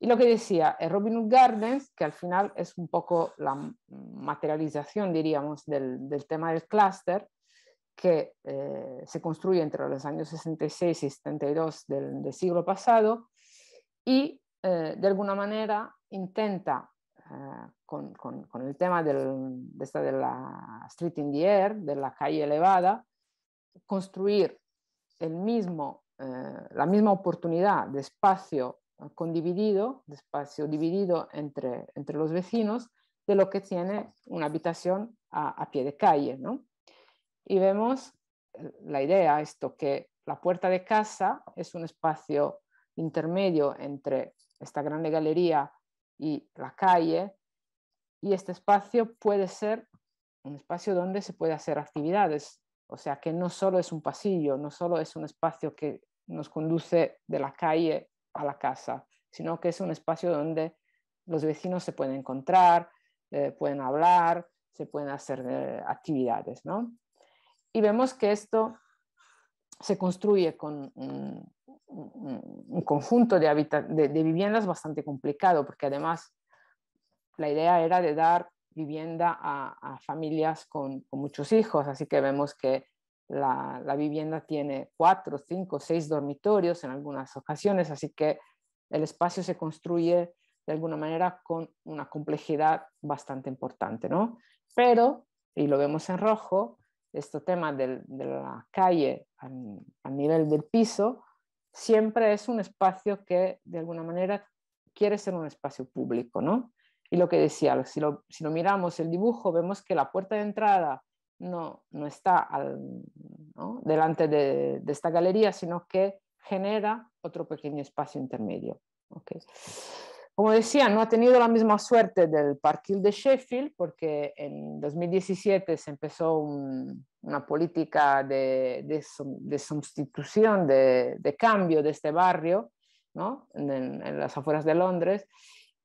Y lo que decía, eh, Robin Hood Gardens, que al final es un poco la materialización, diríamos, del, tema del clúster, que eh, se construye entre los años 66 y 72 del siglo pasado, y eh, de alguna manera intenta eh, con, con, el tema de, esta de la street in the air, de la calle elevada, construir el mismo, eh, la misma oportunidad de espacio condividido, de espacio dividido entre, entre los vecinos, de lo que tiene una habitación a, a pie de calle. ¿no? Y vemos la idea, esto que la puerta de casa es un espacio intermedio entre esta grande galería y la calle, y este espacio puede ser un espacio donde se puede hacer actividades, o sea que no solo es un pasillo, no solo es un espacio que nos conduce de la calle a la casa, sino que es un espacio donde los vecinos se pueden encontrar, eh, pueden hablar, se pueden hacer eh, actividades, ¿no? Y vemos que esto se construye con un conjunto de, de, viviendas bastante complicado, porque además la idea era de dar vivienda a, familias con, muchos hijos, así que vemos que la, vivienda tiene cuatro, cinco, seis dormitorios en algunas ocasiones, así que el espacio se construye de alguna manera con una complejidad bastante importante, ¿no? Pero, y lo vemos en rojo, este tema de la calle a nivel del piso, siempre es un espacio que de alguna manera quiere ser un espacio público, ¿no? Y lo que decía, si lo, miramos el dibujo, vemos que la puerta de entrada no, no está al, delante de, esta galería, sino que genera otro pequeño espacio intermedio. Como decía, no ha tenido la misma suerte del parquil de Sheffield, porque en 2017 se empezó un, una política de, de, sustitución, de, cambio de este barrio, ¿no? en, las afueras de Londres,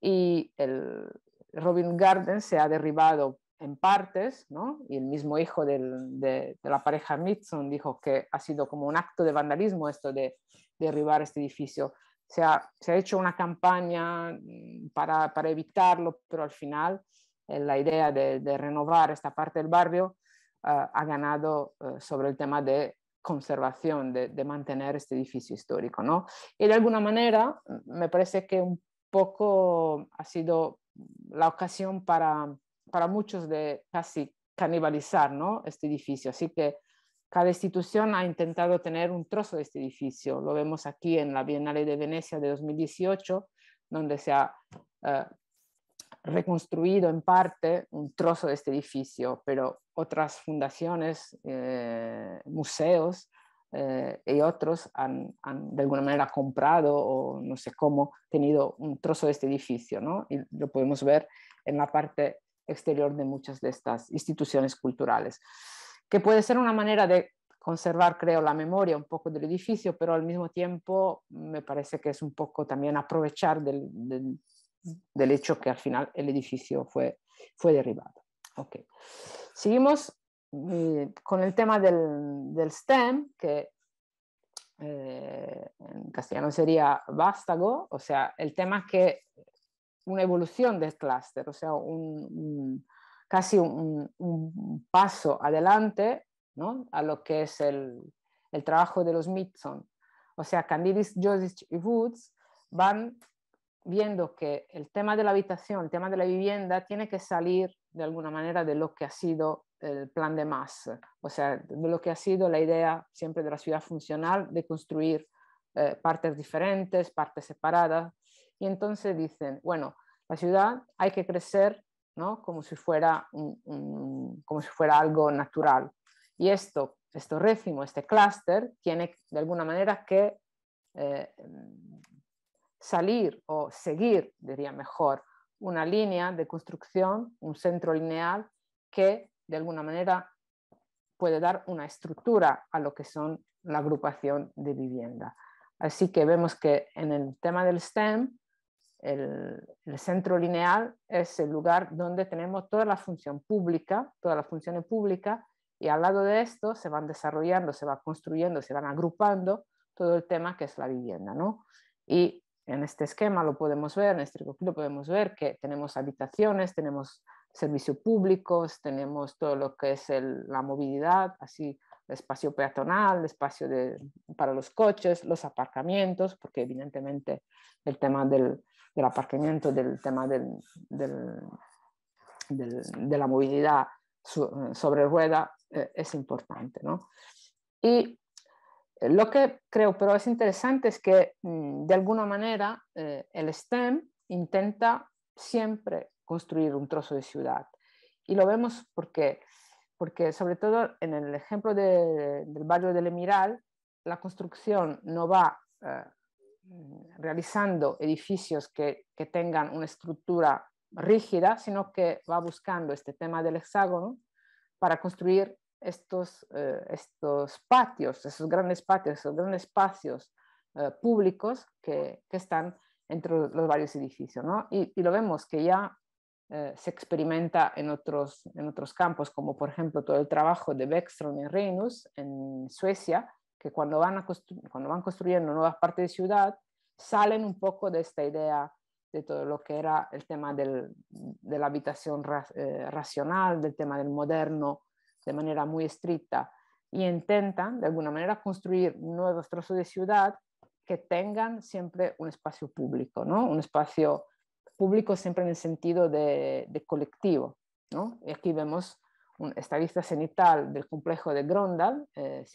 y el Robin Garden se ha derribado en partes, ¿no? y el mismo hijo de, la pareja Mitson dijo que ha sido como un acto de vandalismo esto de derribar este edificio. Se ha, se ha hecho una campaña mm, para, evitarlo, pero al final eh, la idea de renovar esta parte del barrio eh, ha ganado eh, sobre el tema de conservación, de, mantener este edificio histórico. ¿no? Y de alguna manera me parece que un poco ha sido la ocasión para, para muchos de casi canibalizar ¿no? este edificio. Así que cada institución ha intentado tener un trozo de este edificio. Lo vemos aquí en la Bienal de Venecia de 2018, donde se ha eh, reconstruido en parte un trozo de este edificio, pero otras fundaciones, eh, museos eh, y otros han, de alguna manera comprado o no sé cómo tenido un trozo de este edificio, ¿no? Y lo podemos ver en la parte exterior de muchas de estas instituciones culturales, que puede ser una manera de conservar, creo, la memoria un poco del edificio, pero al mismo tiempo me parece que es un poco también aprovechar del del hecho que al final el edificio fue, fue derribado. Okay. Seguimos mm, con el tema del, STEM, que eh, en castellano sería vástago, o sea, el tema que una evolución del clúster, o sea, un, casi un, paso adelante ¿no? a lo que es el, trabajo de los Mitson. O sea, Candidis, Josich y Woods van viendo que el tema de la habitación, el tema de la vivienda, tiene que salir de alguna manera de lo que ha sido el plan de más, o sea, de lo que ha sido la idea siempre de la ciudad funcional, de construir eh, partes diferentes, partes separadas. Y entonces dicen, bueno, la ciudad hay que crecer ¿no? como, si fuera como si fuera algo natural. Y esto, este récimo, este clúster, tiene de alguna manera que eh, salir o seguir, diría mejor, una línea de construcción, un centro lineal que de alguna manera puede dar una estructura a lo que son la agrupación de vivienda. Así que vemos que en el tema del STEM, el, centro lineal es el lugar donde tenemos toda la función pública, todas las funciones públicas, y al lado de esto se van desarrollando, se va construyendo, se van agrupando todo el tema que es la vivienda, ¿no? Y en este esquema lo podemos ver, en este lo podemos ver que tenemos habitaciones, tenemos servicios públicos, tenemos todo lo que es la movilidad, así el espacio peatonal, el espacio para los coches, los aparcamientos, porque evidentemente el tema del, aparcamiento, del tema de la movilidad sobre rueda eh, es importante. ¿no? Y eh, lo que creo, pero es interesante, es que mm, de alguna manera eh, el STEM intenta siempre construir un trozo de ciudad. Y lo vemos porque, porque sobre todo en el ejemplo del barrio del Emiral, la construcción no va eh, realizando edificios que, que tengan una estructura rígida, sino que va buscando este tema del hexágono para construir eh, estos, patios, esos grandes patios, esos grandes espacios eh, públicos que, están entre los varios edificios. Y, lo vemos que ya eh, se experimenta en otros, campos, como por ejemplo todo el trabajo de Beckström y Reinus en Suecia, que cuando van, construyendo nuevas partes de ciudad, salen un poco de esta idea de todo lo que era el tema de la habitación racional, del tema del moderno de manera muy estricta y intentan de alguna manera construir nuevos trozos de ciudad que tengan siempre un espacio público, ¿no? Un espacio público siempre en el sentido de, colectivo, ¿no? Y aquí vemos un, esta vista cenital del complejo de Grondal, eh,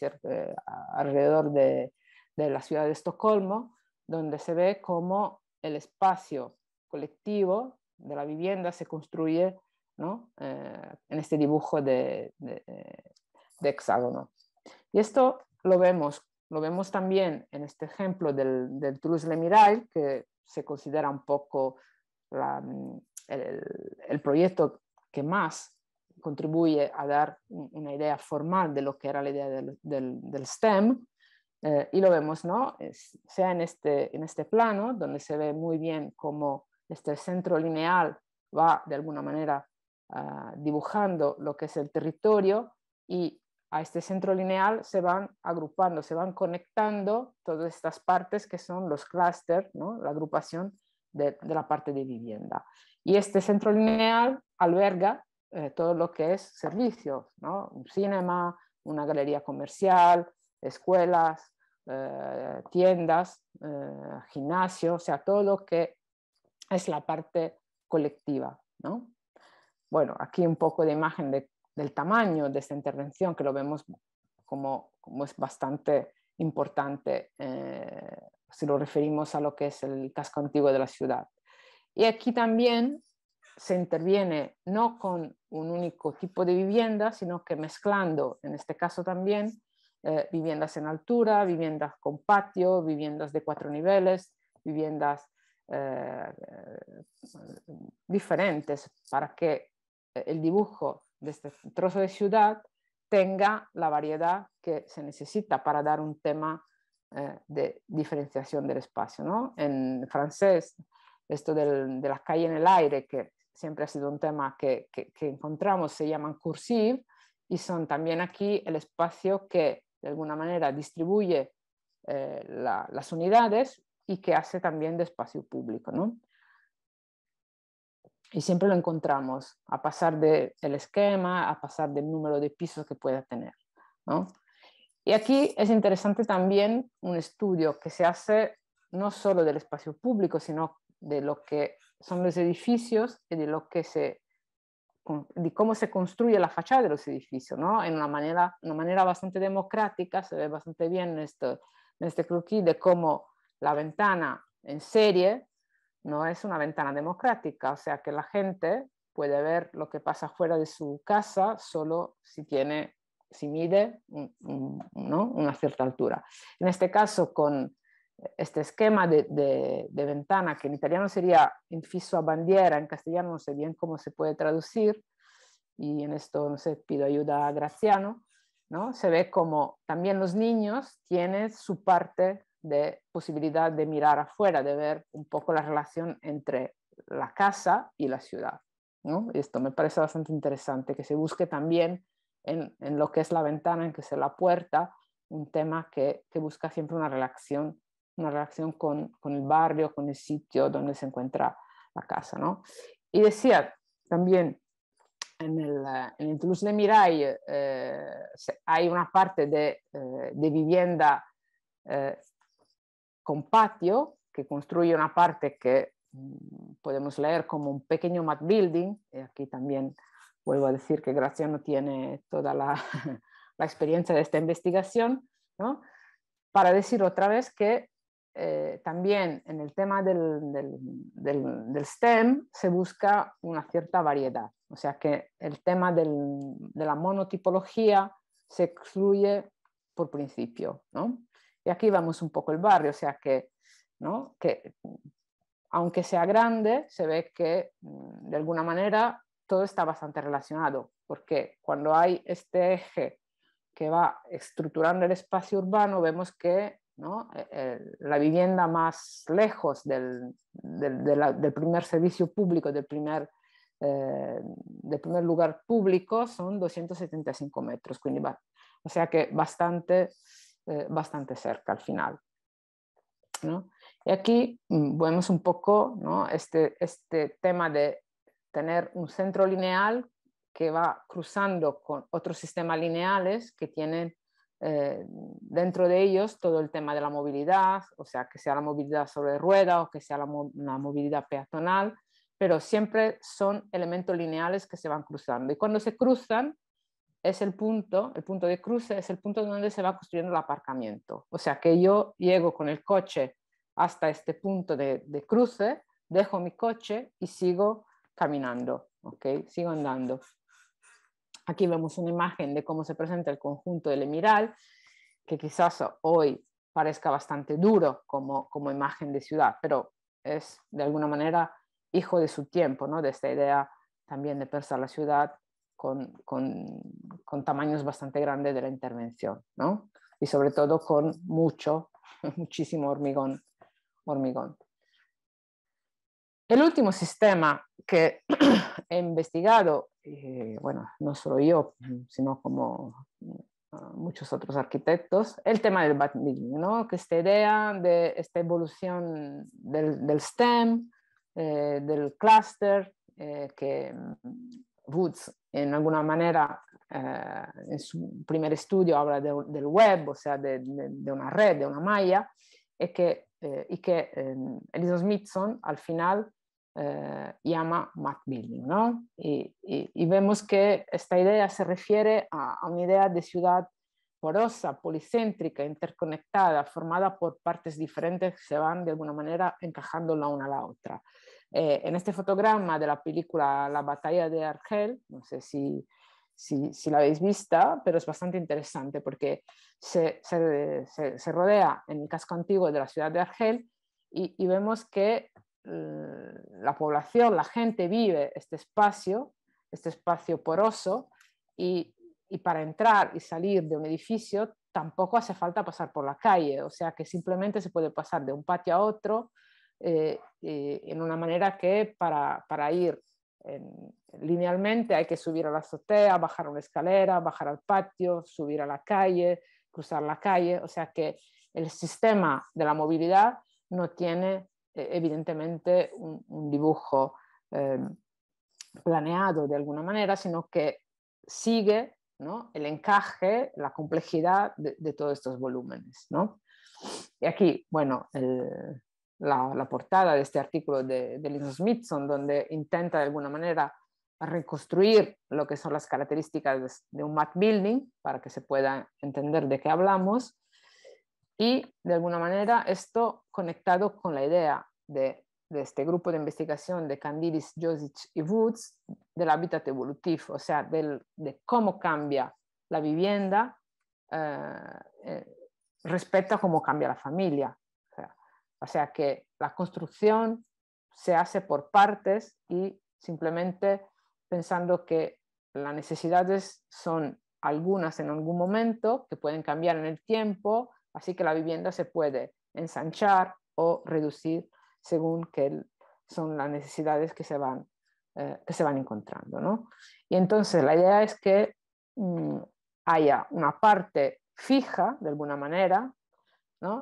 alrededor de la ciudad de Estocolmo, donde se ve cómo el espacio colectivo de la vivienda se construye ¿no? Eh, en este dibujo eh, de, hexágono. Y esto lo vemos, lo vemos también en este ejemplo del, del Toulouse-Le que se considera un poco mm, el, proyecto que más contribuye a dar una idea formal de lo que era la idea del, del, STEM, eh, y lo vemos, ¿no? Es, sea en este, en este plano, donde se ve muy bien cómo este centro lineal va de alguna manera Ah, dibujando lo que es el territorio y a este centro lineal se van agrupando, se van conectando todas estas partes que son los clusters, la agrupación de, la parte de vivienda. Y este centro lineal alberga eh, todo lo que es servicios, un cinema, una galería comercial, escuelas, eh, tiendas, eh, gimnasio, o sea, todo lo que es la parte colectiva. ¿no? Bueno, aquí un poco de imagen del tamaño de esta intervención, que lo vemos como, es bastante importante eh, si lo referimos a lo que es el casco antiguo de la ciudad. Y aquí también se interviene no con un único tipo de vivienda, sino que mezclando, en este caso también, eh, viviendas en altura, viviendas con patio, viviendas de cuatro niveles, viviendas eh, diferentes, para que eh, el dibujo de este trozo de ciudad tenga la variedad que se necesita para dar un tema eh, de diferenciación del espacio. ¿no? En francés, esto de las calles en el aire, que siempre ha sido un tema que, encontramos, se llaman cursive y son también aquí el espacio que de alguna manera distribuye eh, las unidades y que hace también de espacio público. ¿no? y siempre lo encontramos, a pasar del esquema, a pasar del número de pisos que pueda tener. ¿no? Y aquí es interesante también un estudio que se hace no solo del espacio público, sino de lo que son los edificios y de lo que se de cómo se construye la fachada de los edificios, ¿no? En una manera, una manera bastante democrática, se ve bastante bien en este, en este croquis de cómo la ventana en serie no es una ventana democrática, o sea que la gente puede ver lo que pasa fuera de su casa solo si tiene si mide ¿no? una cierta altura. En este caso, con este esquema de, ventana, que en italiano sería infiso a bandiera, en castellano no sé bien cómo se puede traducir, y en esto no sé, pido ayuda a Graciano, ¿no? se ve como también los niños tienen su parte de posibilidad de mirar afuera, de ver un poco la relación entre la casa y la ciudad. ¿no? Esto me parece bastante interesante, que se busque también en, en, lo que es la ventana, en que es la puerta, un tema que, que busca siempre una relación, una relación con, con, el barrio, con el sitio donde se encuentra la casa. ¿no? Y decía también, en el, eh, en el de Mirai, eh, hay una parte de, eh, de vivienda eh, con patio, que construye una parte que mm, podemos leer como un pequeño mat building. Y eh, aquí también vuelvo a decir que Graciano tiene toda la, experiencia de esta investigación, para decir otra vez que eh, también en el tema del, del, del, STEM se busca una cierta variedad, o sea que el tema de la monotipología se excluye por principio. ¿no? Y aquí vamos un poco el barrio, o sea que, ¿no? que aunque sea grande, se ve que mm, de alguna manera todo está bastante relacionado, porque cuando hay este eje que va estructurando el espacio urbano, vemos que ¿no? E, e, la vivienda más lejos del, del, primer servicio público, del primer, eh, primer lugar público, son 275 metros, o sea que bastante eh, bastante cerca al final. ¿no? Y aquí mm, vemos un poco este, este tema de tener un centro lineal que va cruzando con otros sistemas lineales que tienen eh, dentro de ellos todo el tema de la movilidad, o sea, que sea la movilidad sobre rueda o que sea la, movilidad peatonal, pero siempre son elementos lineales que se van cruzando. Y cuando se cruzan, es el punto, el punto de cruce es el punto donde se va construyendo el aparcamiento. O sea que yo llego con el coche hasta este punto de, cruce, dejo mi coche y sigo caminando, ¿ok? Sigo andando. Aquí vemos una imagen de cómo se presenta el conjunto del Emiral, que quizás hoy parezca bastante duro como, como imagen de ciudad, pero es de alguna manera hijo de su tiempo, ¿no? De esta idea también de pensar la ciudad con, con, tamaños bastante grandes de la intervención, ¿no? Y sobre todo con mucho, muchísimo hormigón. hormigón. El último sistema que he investigado, eh, bueno, no solo yo, sino como ah, muchos otros arquitectos, el tema del banding, ¿no? que esta idea de esta evolución del, del STEM, eh, del cluster, eh, que Woods mm, en alguna manera eh, en su primer estudio habla del web, o sea, de, una red, de una malla, eh, y que, eh, y Smithson al final eh, llama Mat Building. Y, vemos que esta idea se refiere a, a, una idea de ciudad porosa, policéntrica, interconectada, formada por partes diferentes que se van de alguna manera encajando la una a la otra. Eh, en este fotograma de la película La batalla de Argel, no sé si, si, la habéis vista, pero es bastante interesante porque se, se, se, rodea en el casco antiguo de la ciudad de Argel y, y vemos que eh, la población, la gente vive este espacio, este espacio poroso y, y para entrar y salir de un edificio tampoco hace falta pasar por la calle, o sea que simplemente se puede pasar de un patio a otro eh, en una manera que para, para ir linealmente hay que subir a la azotea, bajar una escalera, bajar al patio, subir a la calle, cruzar la calle. O sea que el sistema de la movilidad no tiene eh, evidentemente un, dibujo eh, planeado de alguna manera, sino que sigue ¿no? el encaje, la complejidad de, de todos estos volúmenes. ¿no? Y aquí, bueno, el, la, portada de este artículo de, de Smithson, donde intenta de alguna manera reconstruir lo que son las características de, un mat building para que se pueda entender de qué hablamos y de alguna manera esto conectado con la idea de, este grupo de investigación de Candidis, Josic y Woods del hábitat evolutivo, o sea, de cómo cambia la vivienda eh, eh, respecto a cómo cambia la familia. O sea que la construcción se hace por partes y simplemente pensando que las necesidades son algunas en algún momento, que pueden cambiar en el tiempo, así que la vivienda se puede ensanchar o reducir según que son las necesidades que se van, eh, que se van encontrando. Y entonces la idea es que mm, haya una parte fija, de alguna manera,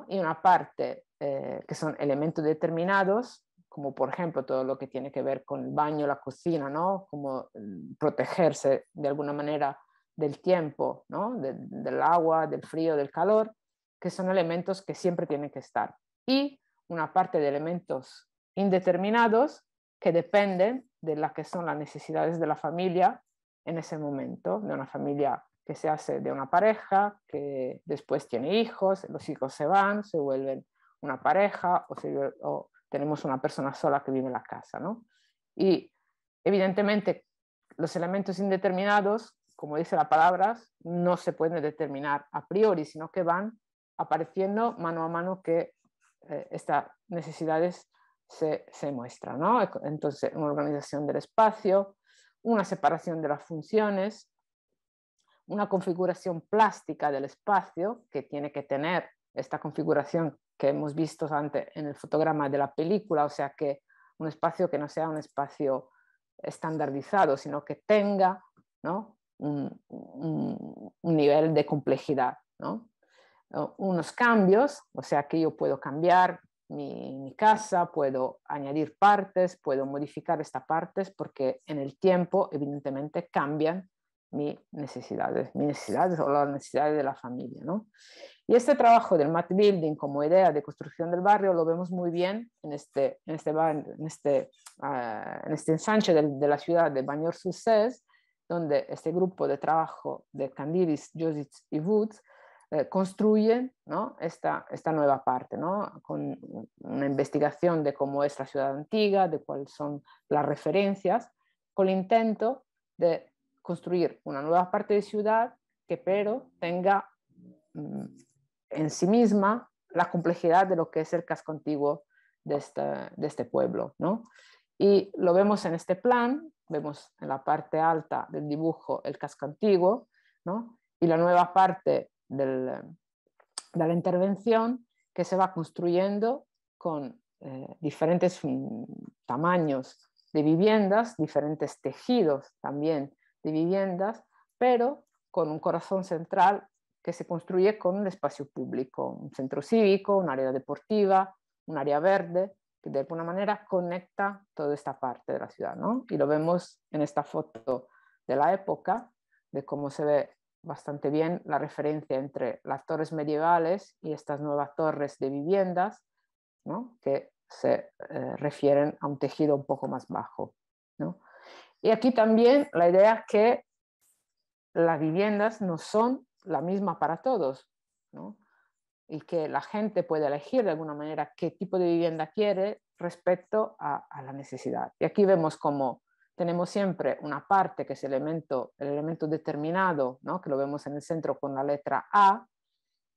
y una parte eh, que son elementos determinados, como por ejemplo todo lo que tiene que ver con el baño, la cocina, ¿no? Como mm, protegerse de alguna manera del tiempo, ¿no? del agua, del frío, del calor, que son elementos que siempre tienen que estar. Y una parte de elementos indeterminados que dependen de las que son las necesidades de la familia en ese momento, de una familia que se hace de una pareja, que después tiene hijos, los hijos se van, se vuelven una pareja o, tenemos una persona sola que vive en la casa. ¿no? Y evidentemente los elementos indeterminados, como dice la palabra, no se pueden determinar a priori, sino que van apareciendo mano a mano que eh, estas necesidades se, muestran. Entonces, una organización del espacio, una separación de las funciones, una configuración plástica del espacio que tiene que tener esta configuración que hemos visto antes en el fotograma de la película, o sea que un espacio que no sea un espacio estandarizado, sino que tenga ¿no? un, nivel de complejidad. ¿no? Unos cambios, o sea que yo puedo cambiar mi, mi, casa, puedo añadir partes, puedo modificar estas partes porque en el tiempo evidentemente cambian mis necesidades, mis necesidades o las necesidades de la familia. ¿no? Y este trabajo del mat building como idea de construcción del barrio lo vemos muy bien en este, en este, en este, ah, en este ensanche de, la ciudad de bañor sur donde este grupo de trabajo de Candilis, Jositz y Woods eh, construyen ¿no? esta, esta nueva parte, ¿no? con una investigación de cómo es la ciudad antigua, de cuáles son las referencias, con el intento de construir una nueva parte de ciudad que pero tenga mm, en sí misma la complejidad de lo que es el casco antiguo de este, pueblo, ¿no? Y lo vemos en este plan, vemos en la parte alta del dibujo el casco antiguo, ¿no? Y la nueva parte de la intervención que se va construyendo con eh, diferentes mm, tamaños de viviendas, diferentes tejidos también de viviendas, pero con un corazón central que se construye con un espacio público, un centro cívico, un área deportiva, un área verde, que de alguna manera conecta toda esta parte de la ciudad, ¿no? Y lo vemos en esta foto de la época, de cómo se ve bastante bien la referencia entre las torres medievales y estas nuevas torres de viviendas, que se eh, refieren a un tejido un poco más bajo. Y aquí también la idea que las viviendas no son la misma para todos, Y que la gente puede elegir de alguna manera qué tipo de vivienda quiere respecto a, la necesidad. Y aquí vemos como tenemos siempre una parte que es elemento, el elemento determinado, que lo vemos en el centro con la letra A,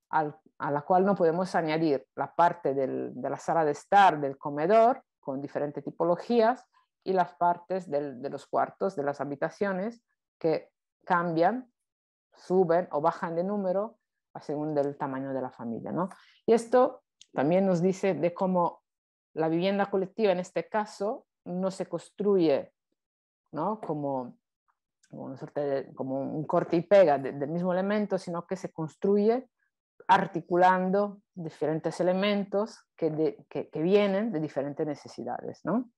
a la cual no podemos añadir la parte de la sala de estar, del comedor, con diferentes tipologías, y las partes de los cuartos, de las habitaciones, que cambian suben o bajan de número según el tamaño de la familia. ¿no? Y esto también nos dice de cómo la vivienda colectiva en este caso no se construye ¿no? Como, un corte y pega del mismo elemento, sino que se construye articulando diferentes elementos que, vienen de diferentes necesidades. ¿no?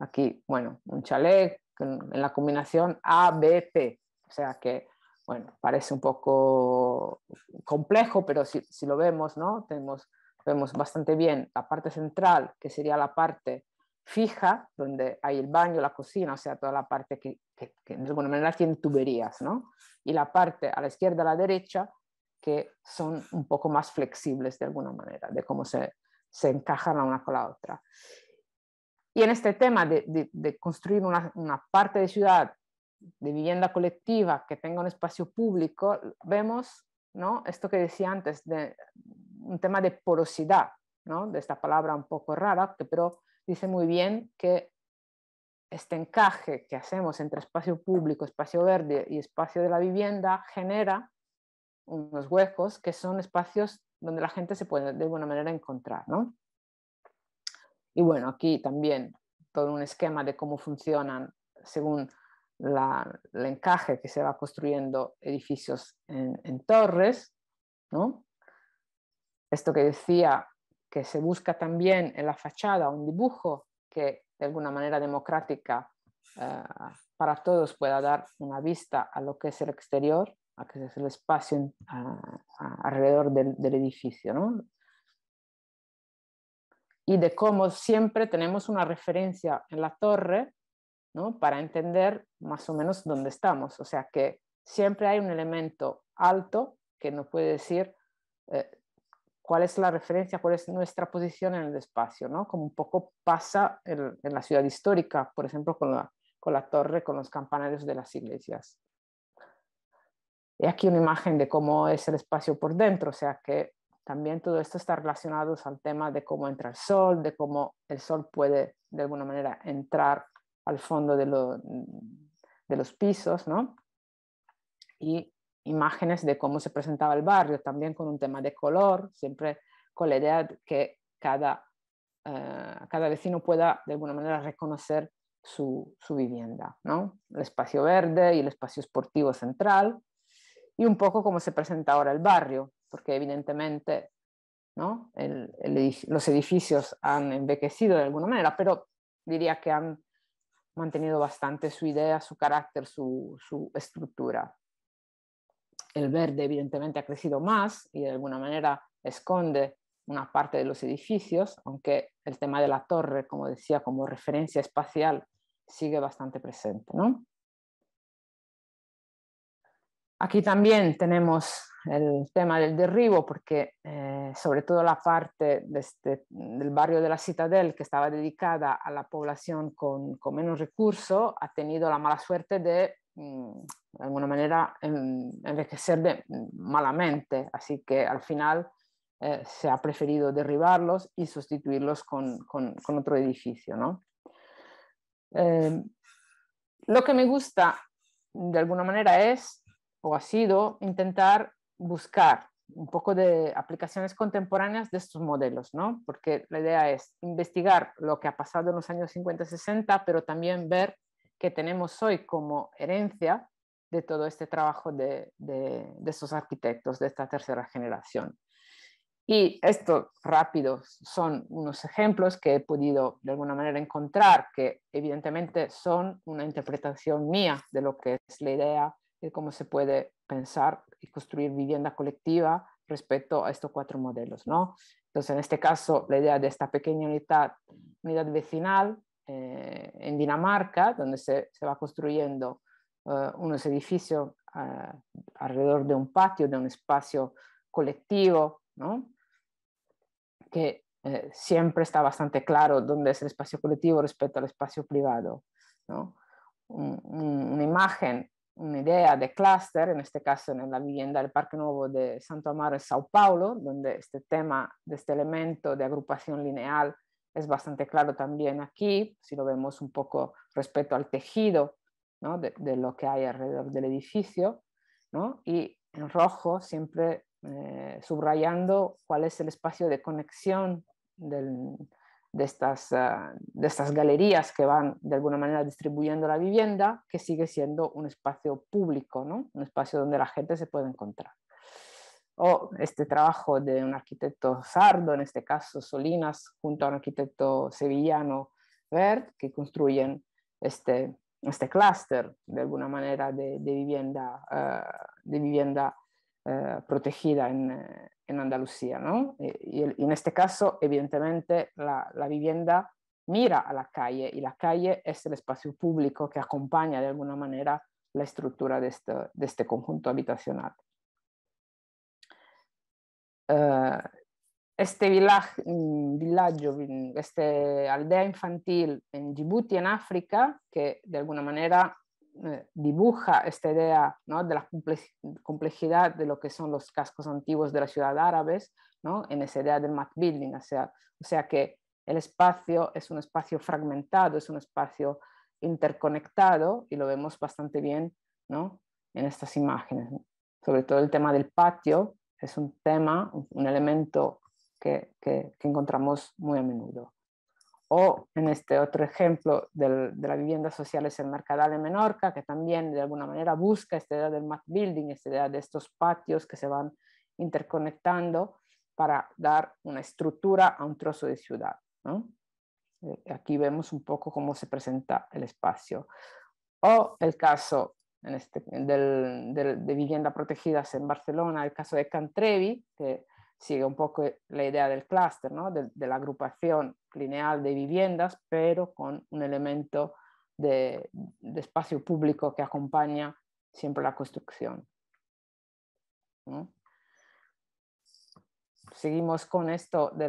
Aquí, bueno, un chalet en la combinación A, B, P, o sea que bueno, parece un poco complejo, pero si, si lo vemos, ¿no? Tenemos, vemos bastante bien la parte central, que sería la parte fija, donde hay el baño, la cocina, o sea, toda la parte que, que, de alguna manera tiene tuberías, ¿no? Y la parte a la izquierda, a la derecha, que son un poco más flexibles de alguna manera, de cómo se, se encajan la una con la otra. Y en este tema de, de, de construir una, una, parte de ciudad de vivienda colectiva que tenga un espacio público, vemos ¿no? esto que decía antes, de un tema de porosidad, ¿no? de esta palabra un poco rara, pero dice muy bien que este encaje que hacemos entre espacio público, espacio verde y espacio de la vivienda genera unos huecos que son espacios donde la gente se puede de alguna manera encontrar. Y bueno, aquí también todo un esquema de cómo funcionan según la, el encaje que se va construyendo edificios en, torres, ¿no? Esto que decía que se busca también en la fachada un dibujo que de alguna manera democrática eh, para todos pueda dar una vista a lo que es el exterior, a que es el espacio alrededor del, del edificio, ¿no? Y de cómo siempre tenemos una referencia en la torre para entender más o menos dónde estamos. O sea que siempre hay un elemento alto que nos puede decir eh, cuál es la referencia, cuál es nuestra posición en el espacio, ¿no? Como un poco pasa en, la ciudad histórica, por ejemplo, con la, con la torre, con los campanarios de las iglesias. Y aquí una imagen de cómo es el espacio por dentro, o sea que también todo esto está relacionado al tema de cómo entra el sol, de cómo el sol puede de alguna manera entrar al fondo de, de los pisos, ¿no? Y imágenes de cómo se presentaba el barrio, también con un tema de color, siempre con la idea de que cada, eh, cada vecino pueda de alguna manera reconocer su, su, vivienda, ¿no? El espacio verde y el espacio esportivo central, y un poco cómo se presenta ahora el barrio, porque evidentemente ¿no? los edificios han envejecido de alguna manera, pero diría que han mantenido bastante su idea, su carácter, su, estructura. El verde evidentemente ha crecido más y de alguna manera esconde una parte de los edificios, aunque el tema de la torre, como decía, como referencia espacial, sigue bastante presente. ¿no? Aquí también tenemos el tema del derribo, porque eh, sobre todo la parte de este, del barrio de la Citadel, que estaba dedicada a la población con, con menos recursos, ha tenido la mala suerte de, mm, de alguna manera, em, envejecer de, mm, malamente. Así que al final eh, se ha preferido derribarlos y sustituirlos con, con, otro edificio. ¿no? Eh, lo que me gusta, de alguna manera, es o ha sido intentar buscar un poco de aplicaciones contemporáneas de estos modelos, ¿no? Porque la idea es investigar lo que ha pasado en los años 50-60, y pero también ver qué tenemos hoy como herencia de todo este trabajo de, estos arquitectos, de esta tercera generación. Y estos rápidos son unos ejemplos que he podido de alguna manera encontrar, que evidentemente son una interpretación mía de lo que es la idea de eh, cómo se puede pensar y construir vivienda colectiva respecto a estos cuatro modelos. ¿no? Entonces, en este caso, la idea de esta pequeña unidad, unidad vecinal eh, en Dinamarca, donde se, se va construyendo eh, unos edificios alrededor de un patio, de un espacio colectivo, ¿no? que siempre está bastante claro dónde es el espacio colectivo respecto al espacio privado. ¿no? una imagen una idea de clúster, en este caso en la vivienda del Parque Nuevo de Santo Amaro en Sao Paulo, donde este tema de este elemento de agrupación lineal es bastante claro también aquí, si lo vemos un poco respecto al tejido de, lo que hay alrededor del edificio, y en rojo siempre eh, subrayando cuál es el espacio de conexión del, de estas, ah, de estas galerías que van de alguna manera distribuyendo la vivienda, que sigue siendo un espacio público, ¿no? un espacio donde la gente se puede encontrar. O este trabajo de un arquitecto sardo, en este caso Solinas, junto a un arquitecto sevillano Bert, que construyen este, este clúster de alguna manera de, vivienda, de vivienda ah, eh, protegida eh, en, Andalucía. ¿no? Eh, y, en este caso, evidentemente, la, vivienda mira a la calle y la calle es el espacio público que acompaña de alguna manera la estructura de este, de este conjunto habitacional. este mm, villaggio, mm, esta aldea infantil en Djibouti, en África, que de alguna manera eh, dibuja esta idea de la complejidad de lo que son los cascos antiguos de la ciudad árabes, ¿no? en esa idea del map building, o sea, o sea que el espacio es un espacio fragmentado, es un espacio interconectado y lo vemos bastante bien en estas imágenes. Sobre todo el tema del patio es un tema, un elemento que encontramos muy a menudo. O en este otro ejemplo del, de vivienda social es el Mercadal de Menorca, que también de alguna manera busca esta idea del map building, esta idea de estos patios que se van interconectando para dar una estructura a un trozo de ciudad. Eh, aquí vemos un poco cómo se presenta el espacio. O el caso este, de vivienda protegidas en Barcelona, el caso de Cantrevi, que sigue un poco la idea del clúster, ¿no? de, la agrupación lineal de viviendas, pero con un elemento de, espacio público que acompaña siempre la construcción. Seguimos con esto de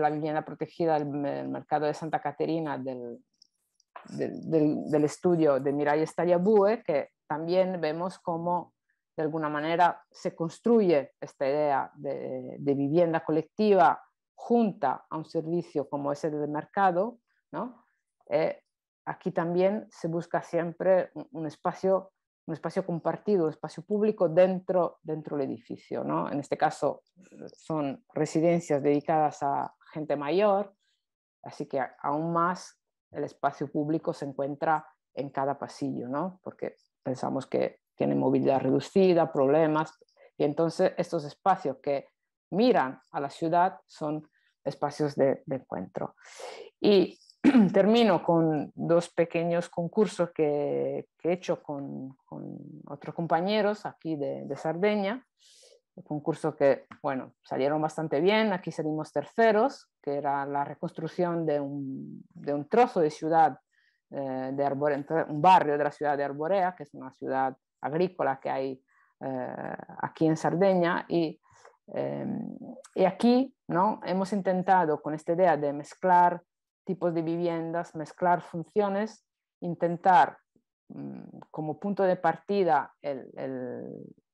la vivienda protegida del, mercado de Santa Caterina, del, estudio de Mirai Bue, que también vemos como de alguna manera se construye esta idea de, vivienda colectiva junta a un servicio como ese de mercado, ¿no? Eh, aquí también se busca siempre un, un, espacio, un espacio compartido, un espacio público dentro, dentro del edificio. ¿no? En este caso son residencias dedicadas a gente mayor, así que aún más el espacio público se encuentra en cada pasillo, ¿no? porque pensamos que tienen movilidad reducida, problemas. Y entonces estos espacios que miran a la ciudad son espacios de, encuentro. Y termino con dos pequeños concursos que, he hecho con, otros compañeros aquí de, de Sardeña. Concursos que, bueno, salieron bastante bien. Aquí salimos terceros, que era la reconstrucción de un, de un trozo de ciudad, eh, de Arborea, un barrio de la ciudad de Arborea, que es una ciudad agrícola que hay eh, aquí en Sardeña y, em, y, aquí ¿no? hemos intentado con esta idea de mezclar tipos de viviendas, mezclar funciones, intentar mm, como punto de partida el,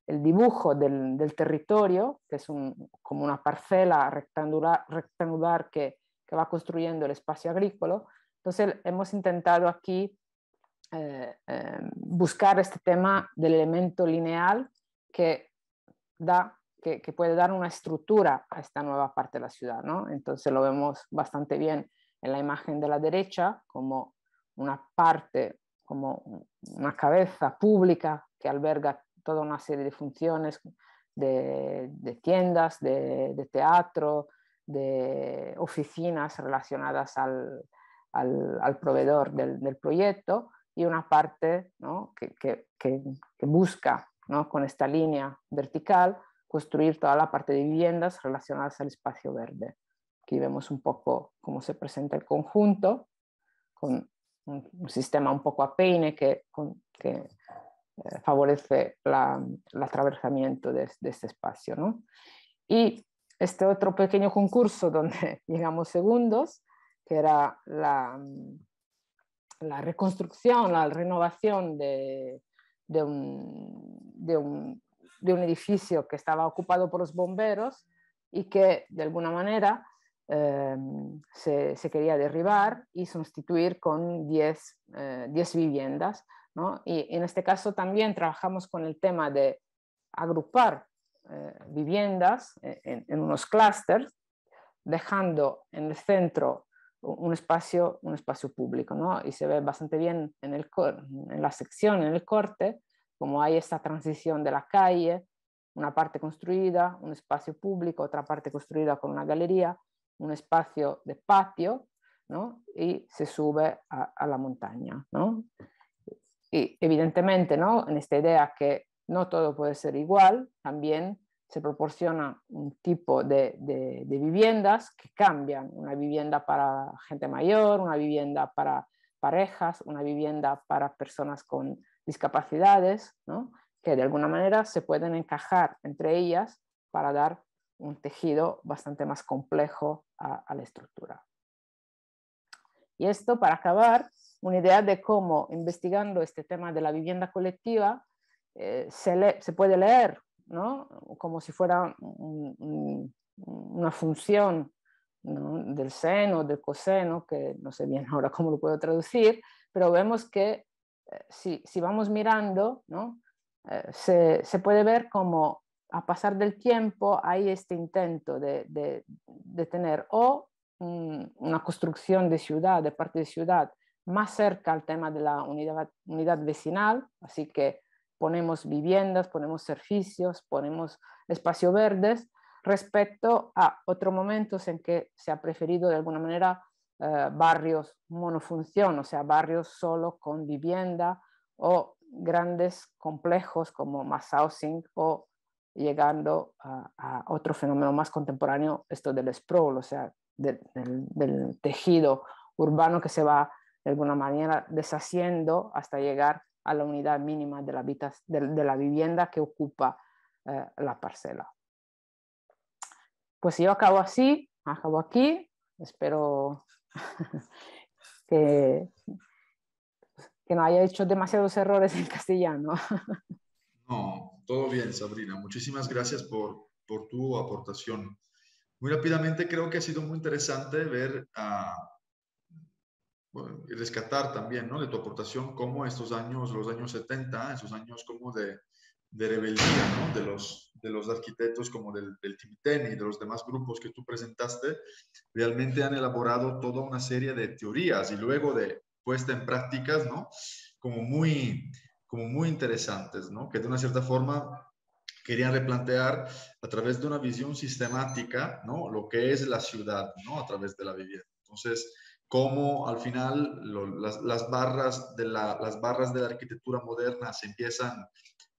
dibujo del, territorio, que es como una parcela rectangular, rectangular que, que va construyendo el espacio agrícola. Entonces hemos intentado aquí eh, em, buscar este tema del elemento lineal que, da, que, puede dar una estructura a esta nueva parte de la ciudad. ¿no? Entonces lo vemos bastante bien en la imagen de la derecha como una parte, como una cabeza pública que alberga toda una serie de funciones de, tiendas, de, teatro, de oficinas relacionadas al, al, proveedor del, proyecto y una parte que, busca ¿no? con esta línea vertical construir toda la parte de viviendas relacionadas al espacio verde. Aquí vemos un poco cómo se presenta el conjunto, con un, sistema un poco a peine que, eh, favorece el atravesamiento de, este espacio. Y este otro pequeño concurso donde llegamos segundos, que era la, la reconstrucción, la renovación de, un, edificio que estaba ocupado por los bomberos y que de alguna manera em, se, quería derribar y sustituir con 10 eh, viviendas. Y en este caso también trabajamos con el tema de agrupar eh, viviendas eh, en, en unos clústeres, dejando en el centro un espacio, un espacio público, ¿no? Y se ve bastante bien en, el en la sección, en el corte, como hay esta transición de la calle, una parte construida, un espacio público, otra parte construida con una galería, un espacio de patio, ¿no? Y se sube a, la montaña, ¿no? Y evidentemente, ¿no? En esta idea que no todo puede ser igual, también se proporciona un tipo de, viviendas que cambian, una vivienda para gente mayor, una vivienda para parejas, una vivienda para personas con discapacidades, que de alguna manera se pueden encajar entre ellas para dar un tejido bastante más complejo a, la estructura. Y esto, para acabar, una idea de cómo investigando este tema de la vivienda colectiva, eh, se, se puede leer ¿no? como si fuera una función del seno, del coseno, que no sé bien ahora cómo lo puedo traducir, pero vemos que eh, si, si, vamos mirando, ¿no? Eh, se, puede ver como a pasar del tiempo hay este intento de, de, tener o mm, una construcción de ciudad, de parte de ciudad, más cerca al tema de la unidad vecinal, así que ponemos viviendas, ponemos servicios, ponemos espacio verdes, respecto a otros momentos en que se ha preferido de alguna manera eh, barrios monofunción, o sea, barrios solo con vivienda o grandes complejos como mass housing o llegando a, otro fenómeno más contemporáneo, esto del sprawl, o sea, del, del tejido urbano que se va de alguna manera deshaciendo hasta llegar la unidad mínima de la, de, de la vivienda que ocupa eh, la parcela. Pues yo acabo así, acabo aquí, espero que, no haya hecho demasiados errores en castellano. no, todo bien, Sabrina. Muchísimas gracias por, tu aportación. Muy rápidamente, creo que ha sido muy interesante ver a rescatar también ¿no? de tu aportación cómo estos años, los años 70, esos años como de, rebeldía de, los, de los arquitectos como del, del Timiteni y de los demás grupos que tú presentaste, realmente han elaborado toda una serie de teorías y luego de puesta en prácticas, ¿no? Como muy, como muy interesantes, ¿no? Que de una cierta forma querían replantear a través de una visión sistemática, ¿no? Lo que es la ciudad, ¿no? A través de la vivienda. Entonces, cómo al final las, las, barras de la, las barras de la arquitectura moderna se empiezan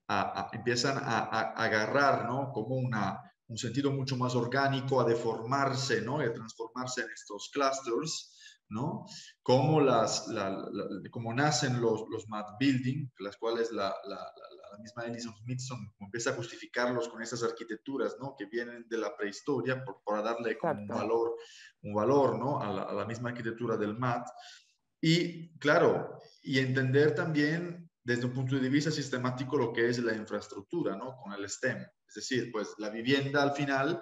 a, empiezan a, agarrar, ¿no? Como una, un sentido mucho más orgánico, a deformarse, ¿no? Y a transformarse en estos clusters. ¿no? Cómo, las, la, nacen los, los mad building, las cuales la, la misma edison Smithson empieza a justificarlos con esas arquitecturas, ¿no? Que vienen de la prehistoria, por, para darle un valor, un valor, ¿no? A la, misma arquitectura del MAT. Y claro, y entender también desde un punto de vista sistemático lo que es la infraestructura, ¿no? Con el STEM. Es decir, pues la vivienda al final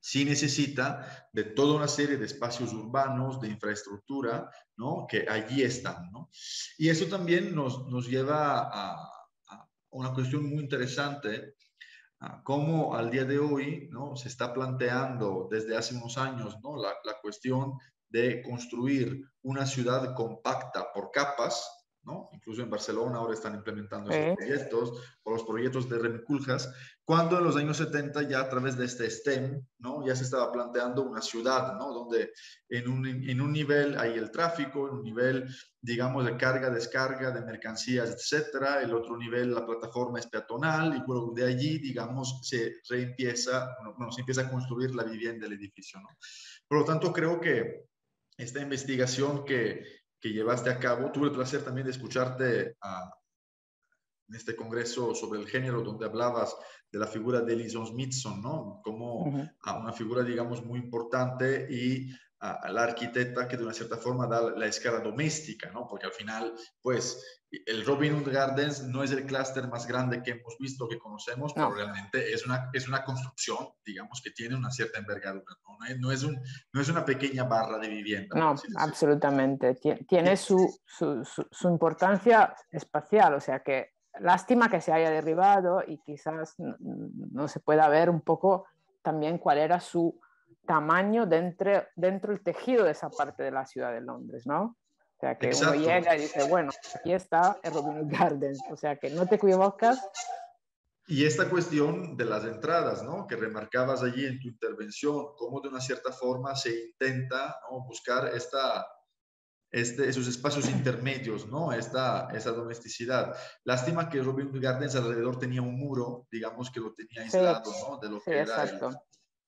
sí necesita de toda una serie de espacios urbanos, de infraestructura, ¿no? Que allí están, ¿no? Y eso también nos, nos lleva a, una cuestión muy interesante, ah, cómo al día de hoy ¿no? se está planteando desde hace unos años ¿no? la, la cuestión de construir una ciudad compacta por capas, Incluso en Barcelona ahora están implementando estos proyectos o los proyectos de Remiculjas, cuando en los años 70 ya a través de este STEM, ¿no? Ya se estaba planteando una ciudad, Donde en un, nivel hay el tráfico, en un nivel, digamos, de carga, descarga de mercancías, etcétera, el otro nivel la plataforma es peatonal y de allí, digamos, se reempieza, se empieza a construir la vivienda, el edificio, ¿no? Por lo tanto, creo que esta investigación que que llevaste a cabo. Tuve el placer también de escucharte en este congreso sobre el género, donde hablabas de la figura de Alison Smithson, ¿no? Como una figura, digamos, muy importante y a, la arquitecta que de una cierta forma da la, escala doméstica, ¿no? Porque al final, pues, el Robin Hood Gardens no es el clúster más grande que hemos visto, que conocemos, pero realmente es una, es una construcción, digamos, que tiene una cierta envergadura, ¿no? es, no es, un, no es una pequeña barra de vivienda. No, absolutamente. Tiene su, su, su importancia espacial, o sea que lástima que se haya derribado y quizás no se pueda ver un poco también cuál era su tamaño dentro, dentro del tejido de esa parte de la ciudad de Londres, ¿no? O sea, que uno llega y dice, bueno, aquí está el Robin Gardens o sea, que no te equivocas. Y esta cuestión de las entradas, ¿no? Que remarcabas allí en tu intervención, cómo de una cierta forma se intenta ¿no? buscar esta, este, esos espacios intermedios, ¿no? Esta, esa domesticidad. Lástima que Robin Gardens alrededor tenía un muro, digamos que lo tenía aislado, ¿no? De lo que era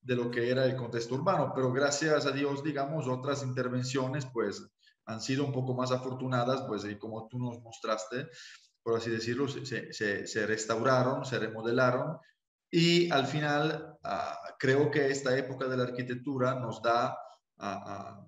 de lo que era el contexto urbano, pero gracias a Dios, digamos, otras intervenciones pues han sido un poco más afortunadas, pues y como tú nos mostraste, por así decirlo, se, restauraron, se remodelaron y al final ah, creo que esta época de la arquitectura nos da... Ah, ah,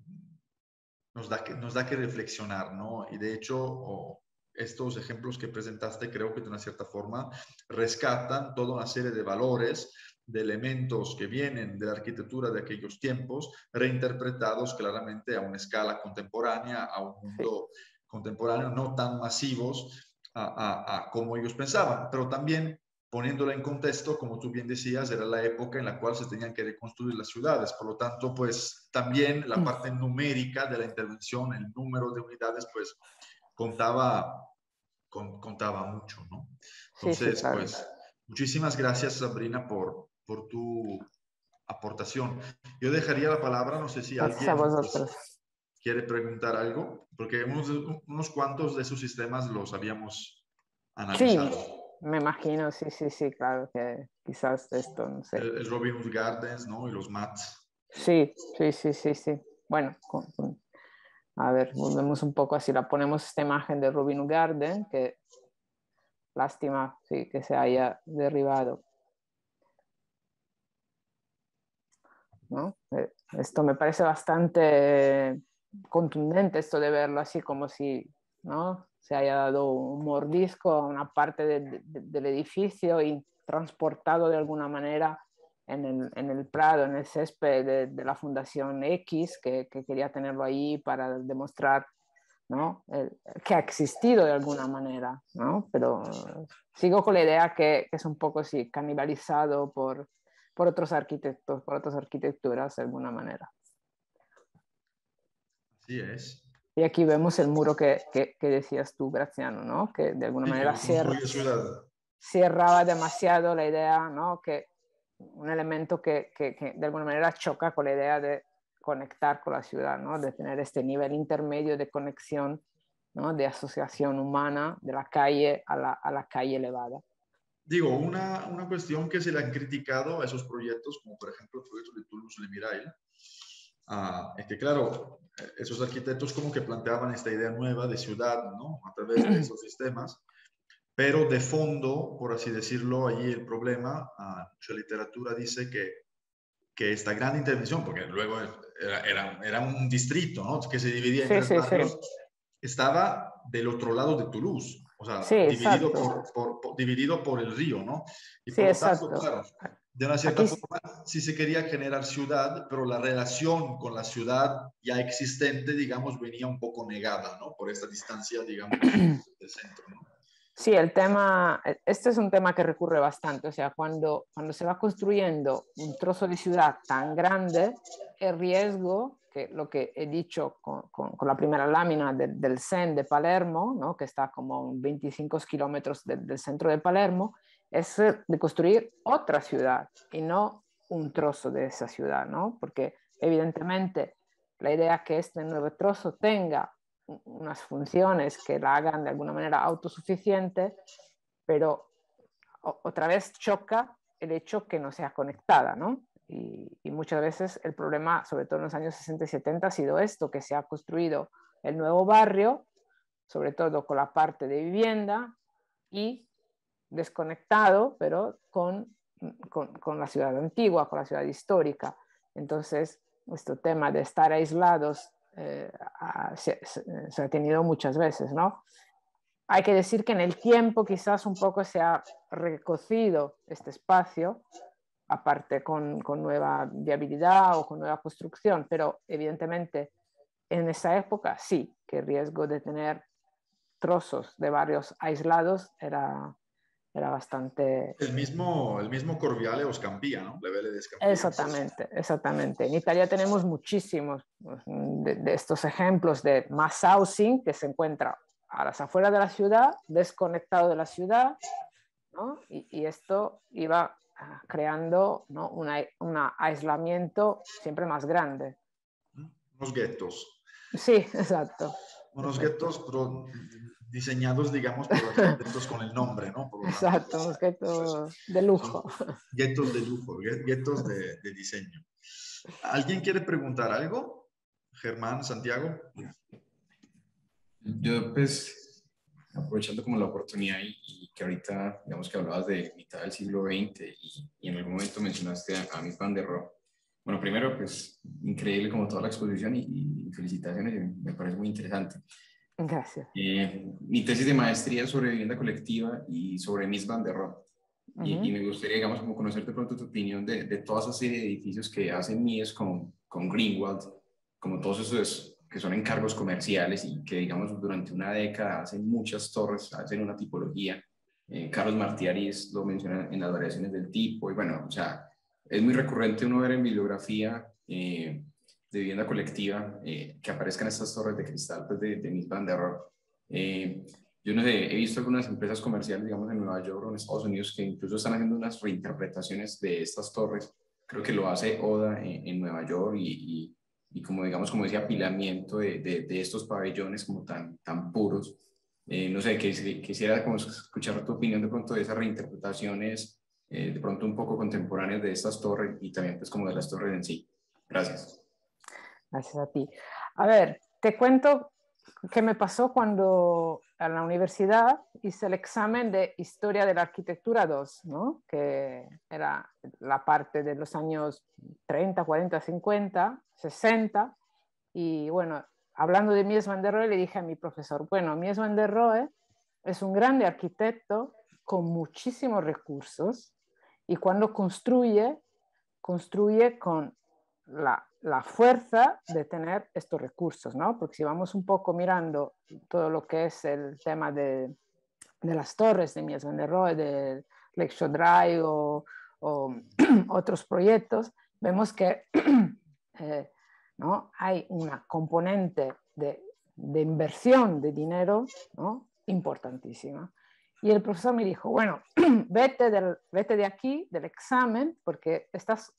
da que, nos da que reflexionar, ¿no? Y de hecho, estos ejemplos que presentaste creo que de una cierta forma rescatan toda una serie de valores de elementos que vienen de la arquitectura de aquellos tiempos, reinterpretados claramente a una escala contemporánea, a un mundo contemporáneo, no tan masivos a, como ellos pensaban, pero también poniéndola en contexto, como tú bien decías, era la época en la cual se tenían que reconstruir las ciudades. Por lo tanto, pues también la mm. parte numérica de la intervención, el número de unidades, pues contaba, contaba mucho, ¿no? Entonces, pues muchísimas gracias, Sabrina, por, por tu aportación. Yo dejaría la palabra, no sé si alguien quiere preguntar algo, porque unos, unos cuantos de esos sistemas los habíamos analizado. Sí, me imagino, sí, sí, sí, claro, que quizás esto, no sé. El, Robin Hood Gardens, ¿no? Y los mats. Sí, sí, sí, sí, sí. Bueno, a ver, volvemos un poco así, la ponemos esta imagen de Robin Hood Garden, que lástima sí, que se haya derribado ¿no? Eh, esto me parece bastante contundente, esto de verlo así como si ¿no? se haya dado un mordisco a una parte del edificio y transportado de alguna manera en el, prado, en el césped de, la Fundación X, que, quería tenerlo ahí para demostrar eh, que ha existido de alguna manera, pero eh, sigo con la idea que, que es un poco así, canibalizado por, por otros arquitectos, por otras arquitecturas de alguna manera. Así es. Y aquí vemos el muro que, que, decías tú, Graciano, ¿no? que de alguna manera cierra, demasiado la idea, ¿no? que un elemento que, que, de alguna manera choca con la idea de conectar con la ciudad, ¿no? de tener este nivel intermedio de conexión, ¿no? de asociación humana de la calle a la, a la calle elevada digo, una, una, cuestión que se le han criticado a esos proyectos, como por ejemplo el proyecto de Toulouse Lemirail, ah, es que claro, eh, esos arquitectos como que planteaban esta idea nueva de ciudad, ¿no? A través de esos sistemas, pero de fondo, por así decirlo, allí el problema, ah, mucha literatura dice que, que esta gran intervención, porque luego era, era, un distrito, ¿no? Que se dividía en tres estaba del otro lado de Toulouse o sea, dividido, por, el río, ¿no? sí, exacto. de una cierta forma, sí se quería generar ciudad, pero la relación con la ciudad ya existente, digamos, venía un poco negada, ¿no? Por esta distancia, digamos, del centro, ¿no? Sí, el tema, e, este es un tema que recurre bastante, o sea, cuando, cuando se va construyendo un trozo de ciudad tan grande, el riesgo que lo que he dicho con, la primera lámina del Sen de Palermo, ¿no? que está como 25 kilómetros del centro de Palermo, es eh, de construir otra ciudad y no un trozo de esa ciudad, ¿no? porque evidentemente la idea es que este nuevo trozo tenga unas funciones que la hagan de alguna manera autosuficiente, pero otra vez choca el hecho que no sea conectada, ¿no? Y, muchas veces el problema, sobre todo en los años 60 y 70, ha sido esto, que se ha construido el nuevo barrio, sobre todo con la parte de vivienda y desconectado, pero con, con, la ciudad antigua, con la ciudad histórica. Entonces, nuestro tema de estar aislados eh, se, se, ha tenido muchas veces, ¿no? Hay que decir que en el tiempo quizás un poco se ha recocido este espacio, aparte con, nueva viabilidad o con nueva construcción, pero evidentemente en esa época sí, que el riesgo de tener trozos de barrios aislados era, era bastante... El mismo, el mismo Corviale os cambia, ¿no? exactamente, exactamente. En Italia tenemos muchísimos pues, de, estos ejemplos de mass housing que se encuentra a las afueras de la ciudad, desconectado de la ciudad, ¿no? y esto iba Ah, creando ¿no? un aislamiento siempre más grande. Unos guetos. Sí, exacto. Unos guetos diseñados, digamos, por con el nombre, ¿no? exacto, unos guetos de lujo. Guetos de lujo, guetos de, de diseño. ¿Alguien quiere preguntar algo? Germán, Santiago. Yo pues aprovechando como la oportunidad y, que ahorita, digamos que hablabas de mitad del siglo XX y, en algún momento mencionaste a, Miss mi pan de Bueno, primero, pues increíble como toda la exposición y, felicitaciones, eh, me parece muy interesante. Gracias. Eh, mi tesis de maestría es sobre vivienda colectiva y sobre Miss Van der Rohe. y, y, me gustaría, digamos, como conocerte pronto tu opinión de, de toda esa serie de edificios que hacen Mies con, con Greenwald, como todos esos que son encargos comerciales y que, digamos, durante una década hacen muchas torres, hacen una tipología. Eh, Carlos Martiaris lo menciona en las variaciones del tipo, y bueno, o sea, es muy recurrente uno ver en bibliografía eh, de vivienda colectiva eh, que aparezcan estas torres de cristal pues, de, de Miss Van der Rohe. Eh, yo no sé, he visto algunas empresas comerciales, digamos, en Nueva York o en Estados Unidos que incluso están haciendo unas reinterpretaciones de estas torres. Creo que lo hace Oda en, en Nueva York y y como digamos, como ese apilamiento de, de, estos pabellones como tan, tan puros. Eh, no sé, quisiera como escuchar tu opinión de pronto de esas reinterpretaciones, eh, de pronto un poco contemporáneas de estas torres y también pues como de las torres en sí. Gracias. Gracias a ti. A ver, te cuento qué me pasó cuando a la universidad hice el examen de Historia de la Arquitectura 2, ¿no? que era la parte de los años 30, 40, 50, 60. Y bueno, hablando de Mies van der Rohe, le dije a mi profesor, bueno, Mies van der Rohe es un grande arquitecto con muchísimos recursos y cuando construye, construye con la la fuerza de tener estos recursos, ¿no? Porque si vamos un poco mirando todo lo que es el tema de, las torres de Mies van der Rohe, de Lexo Drive o, otros proyectos, vemos que eh, ¿no? hay una componente de, inversión de dinero ¿no? importantísima. Y el profesor me dijo, bueno, vete, del, vete de aquí, del examen, porque estás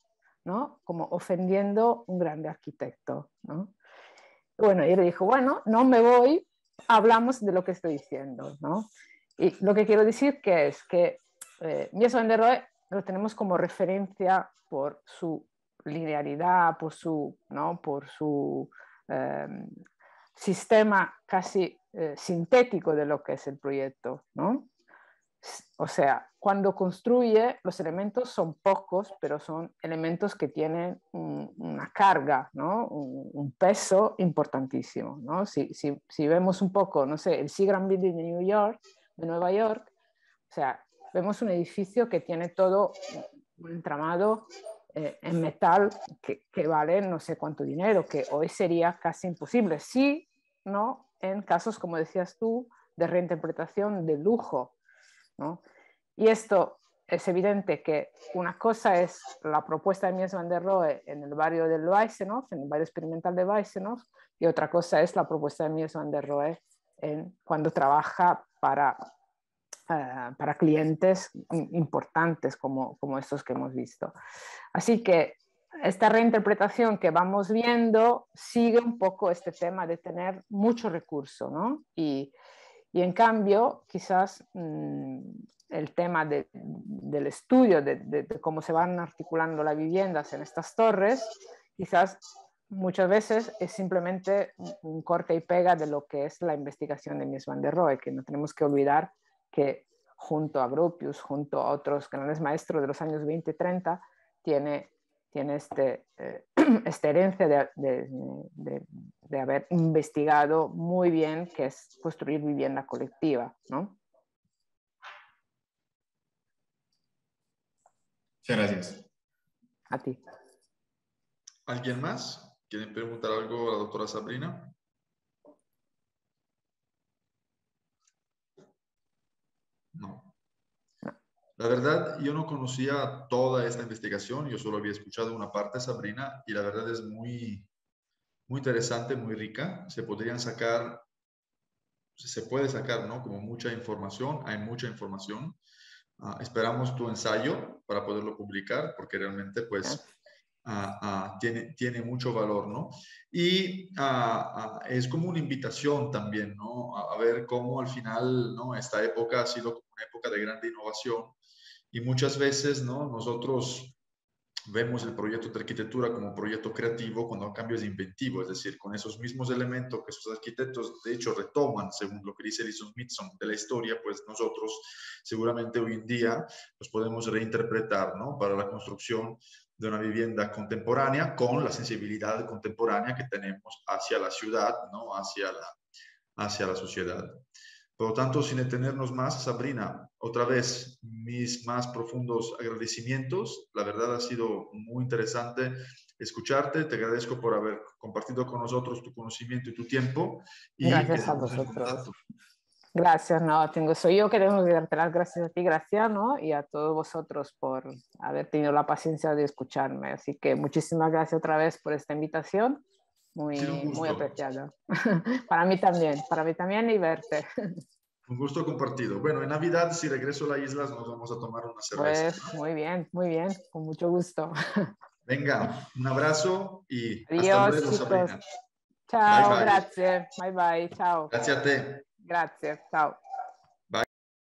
como ofendiendo un grande arquitecto, ¿no? Bueno, y él dijo, bueno, no me voy, hablamos de lo que estoy diciendo, ¿no? Y lo que quiero decir que es que eh, Mies van der Rohe lo tenemos como referencia por su linealidad, por su, por su em, sistema casi eh, sintético de lo que es el proyecto, ¿no? O sea, cuando construye, los elementos son pocos, pero son elementos que tienen una carga, ¿no? un, peso importantísimo. ¿no? Si, si, si, vemos un poco, no sé, el Seagram Building de New York, de Nueva York, o sea, vemos un edificio que tiene todo un entramado eh, en metal que, que vale no sé cuánto dinero, que hoy sería casi imposible, sí, ¿no? En casos, como decías tú, de reinterpretación de lujo, y esto es evidente que una cosa es la propuesta de Mies van der Rohe en el barrio del Weissenhof, en el barrio experimental de Weissenhof, y otra cosa es la propuesta de Mies van der Rohe cuando trabaja para, eh, clientes importantes como, estos que hemos visto. Así que esta reinterpretación que vamos viendo sigue un poco este tema de tener mucho recurso, ¿no? Y, y en cambio, quizás mm, el tema del estudio, de, cómo se van articulando las viviendas en estas torres, quizás muchas veces es simplemente un corte y pega de lo que es la investigación de Mies van der Rohe, que no tenemos que olvidar que junto a Gropius, junto a otros grandes maestros de los años 20 y 30, tiene, tiene este, eh, esta herencia de, de, de, haber investigado muy bien que es construir vivienda colectiva, ¿no? Muchas gracias. A ti. ¿Alguien más? ¿Quieren preguntar algo a la doctora Sabrina? La verdad, yo no conocía toda esta investigación, yo solo había escuchado una parte, Sabrina, y la verdad es muy, muy interesante, muy rica. Se podrían sacar, se puede sacar, ¿no? Como mucha información, hay mucha información. Ah, esperamos tu ensayo para poderlo publicar, porque realmente, pues, ah, ah, tiene, tiene mucho valor, ¿no? Y es como una invitación también, ¿no? A, ver cómo al final, ¿no? Esta época ha sido una época de gran innovación, y muchas veces, ¿no? Nosotros vemos el proyecto de arquitectura como proyecto creativo cuando cambio es inventivo, es decir, con esos mismos elementos que esos arquitectos de hecho retoman, según lo que dice Alison Smithson, de la historia, pues nosotros seguramente hoy en día los podemos reinterpretar ¿no? para la construcción de una vivienda contemporánea con la sensibilidad contemporánea que tenemos hacia la ciudad, ¿no? hacia, la, hacia la sociedad. Por lo tanto, sin detenernos más, Sabrina, otra vez mis más profundos agradecimientos. La verdad ha sido muy interesante escucharte. Te agradezco por haber compartido con nosotros tu conocimiento y tu tiempo. Y gracias a vosotros. Gracias, no, tengo, soy yo queremos darte las gracias a ti, Graciano, y a todos vosotros por haber tenido la paciencia de escucharme. Así que muchísimas gracias otra vez por esta invitación muy, muy apreciado. para mí también, para mí también y verte. Un gusto compartido. Bueno, en Navidad, si regreso a las islas, nos vamos a tomar una cerveza. Pues, muy bien, muy bien, con mucho gusto. Venga, un abrazo y Adiós, hasta luego, Sabrina. bye, bye. gracias. Bye a ti. Gracias, chao.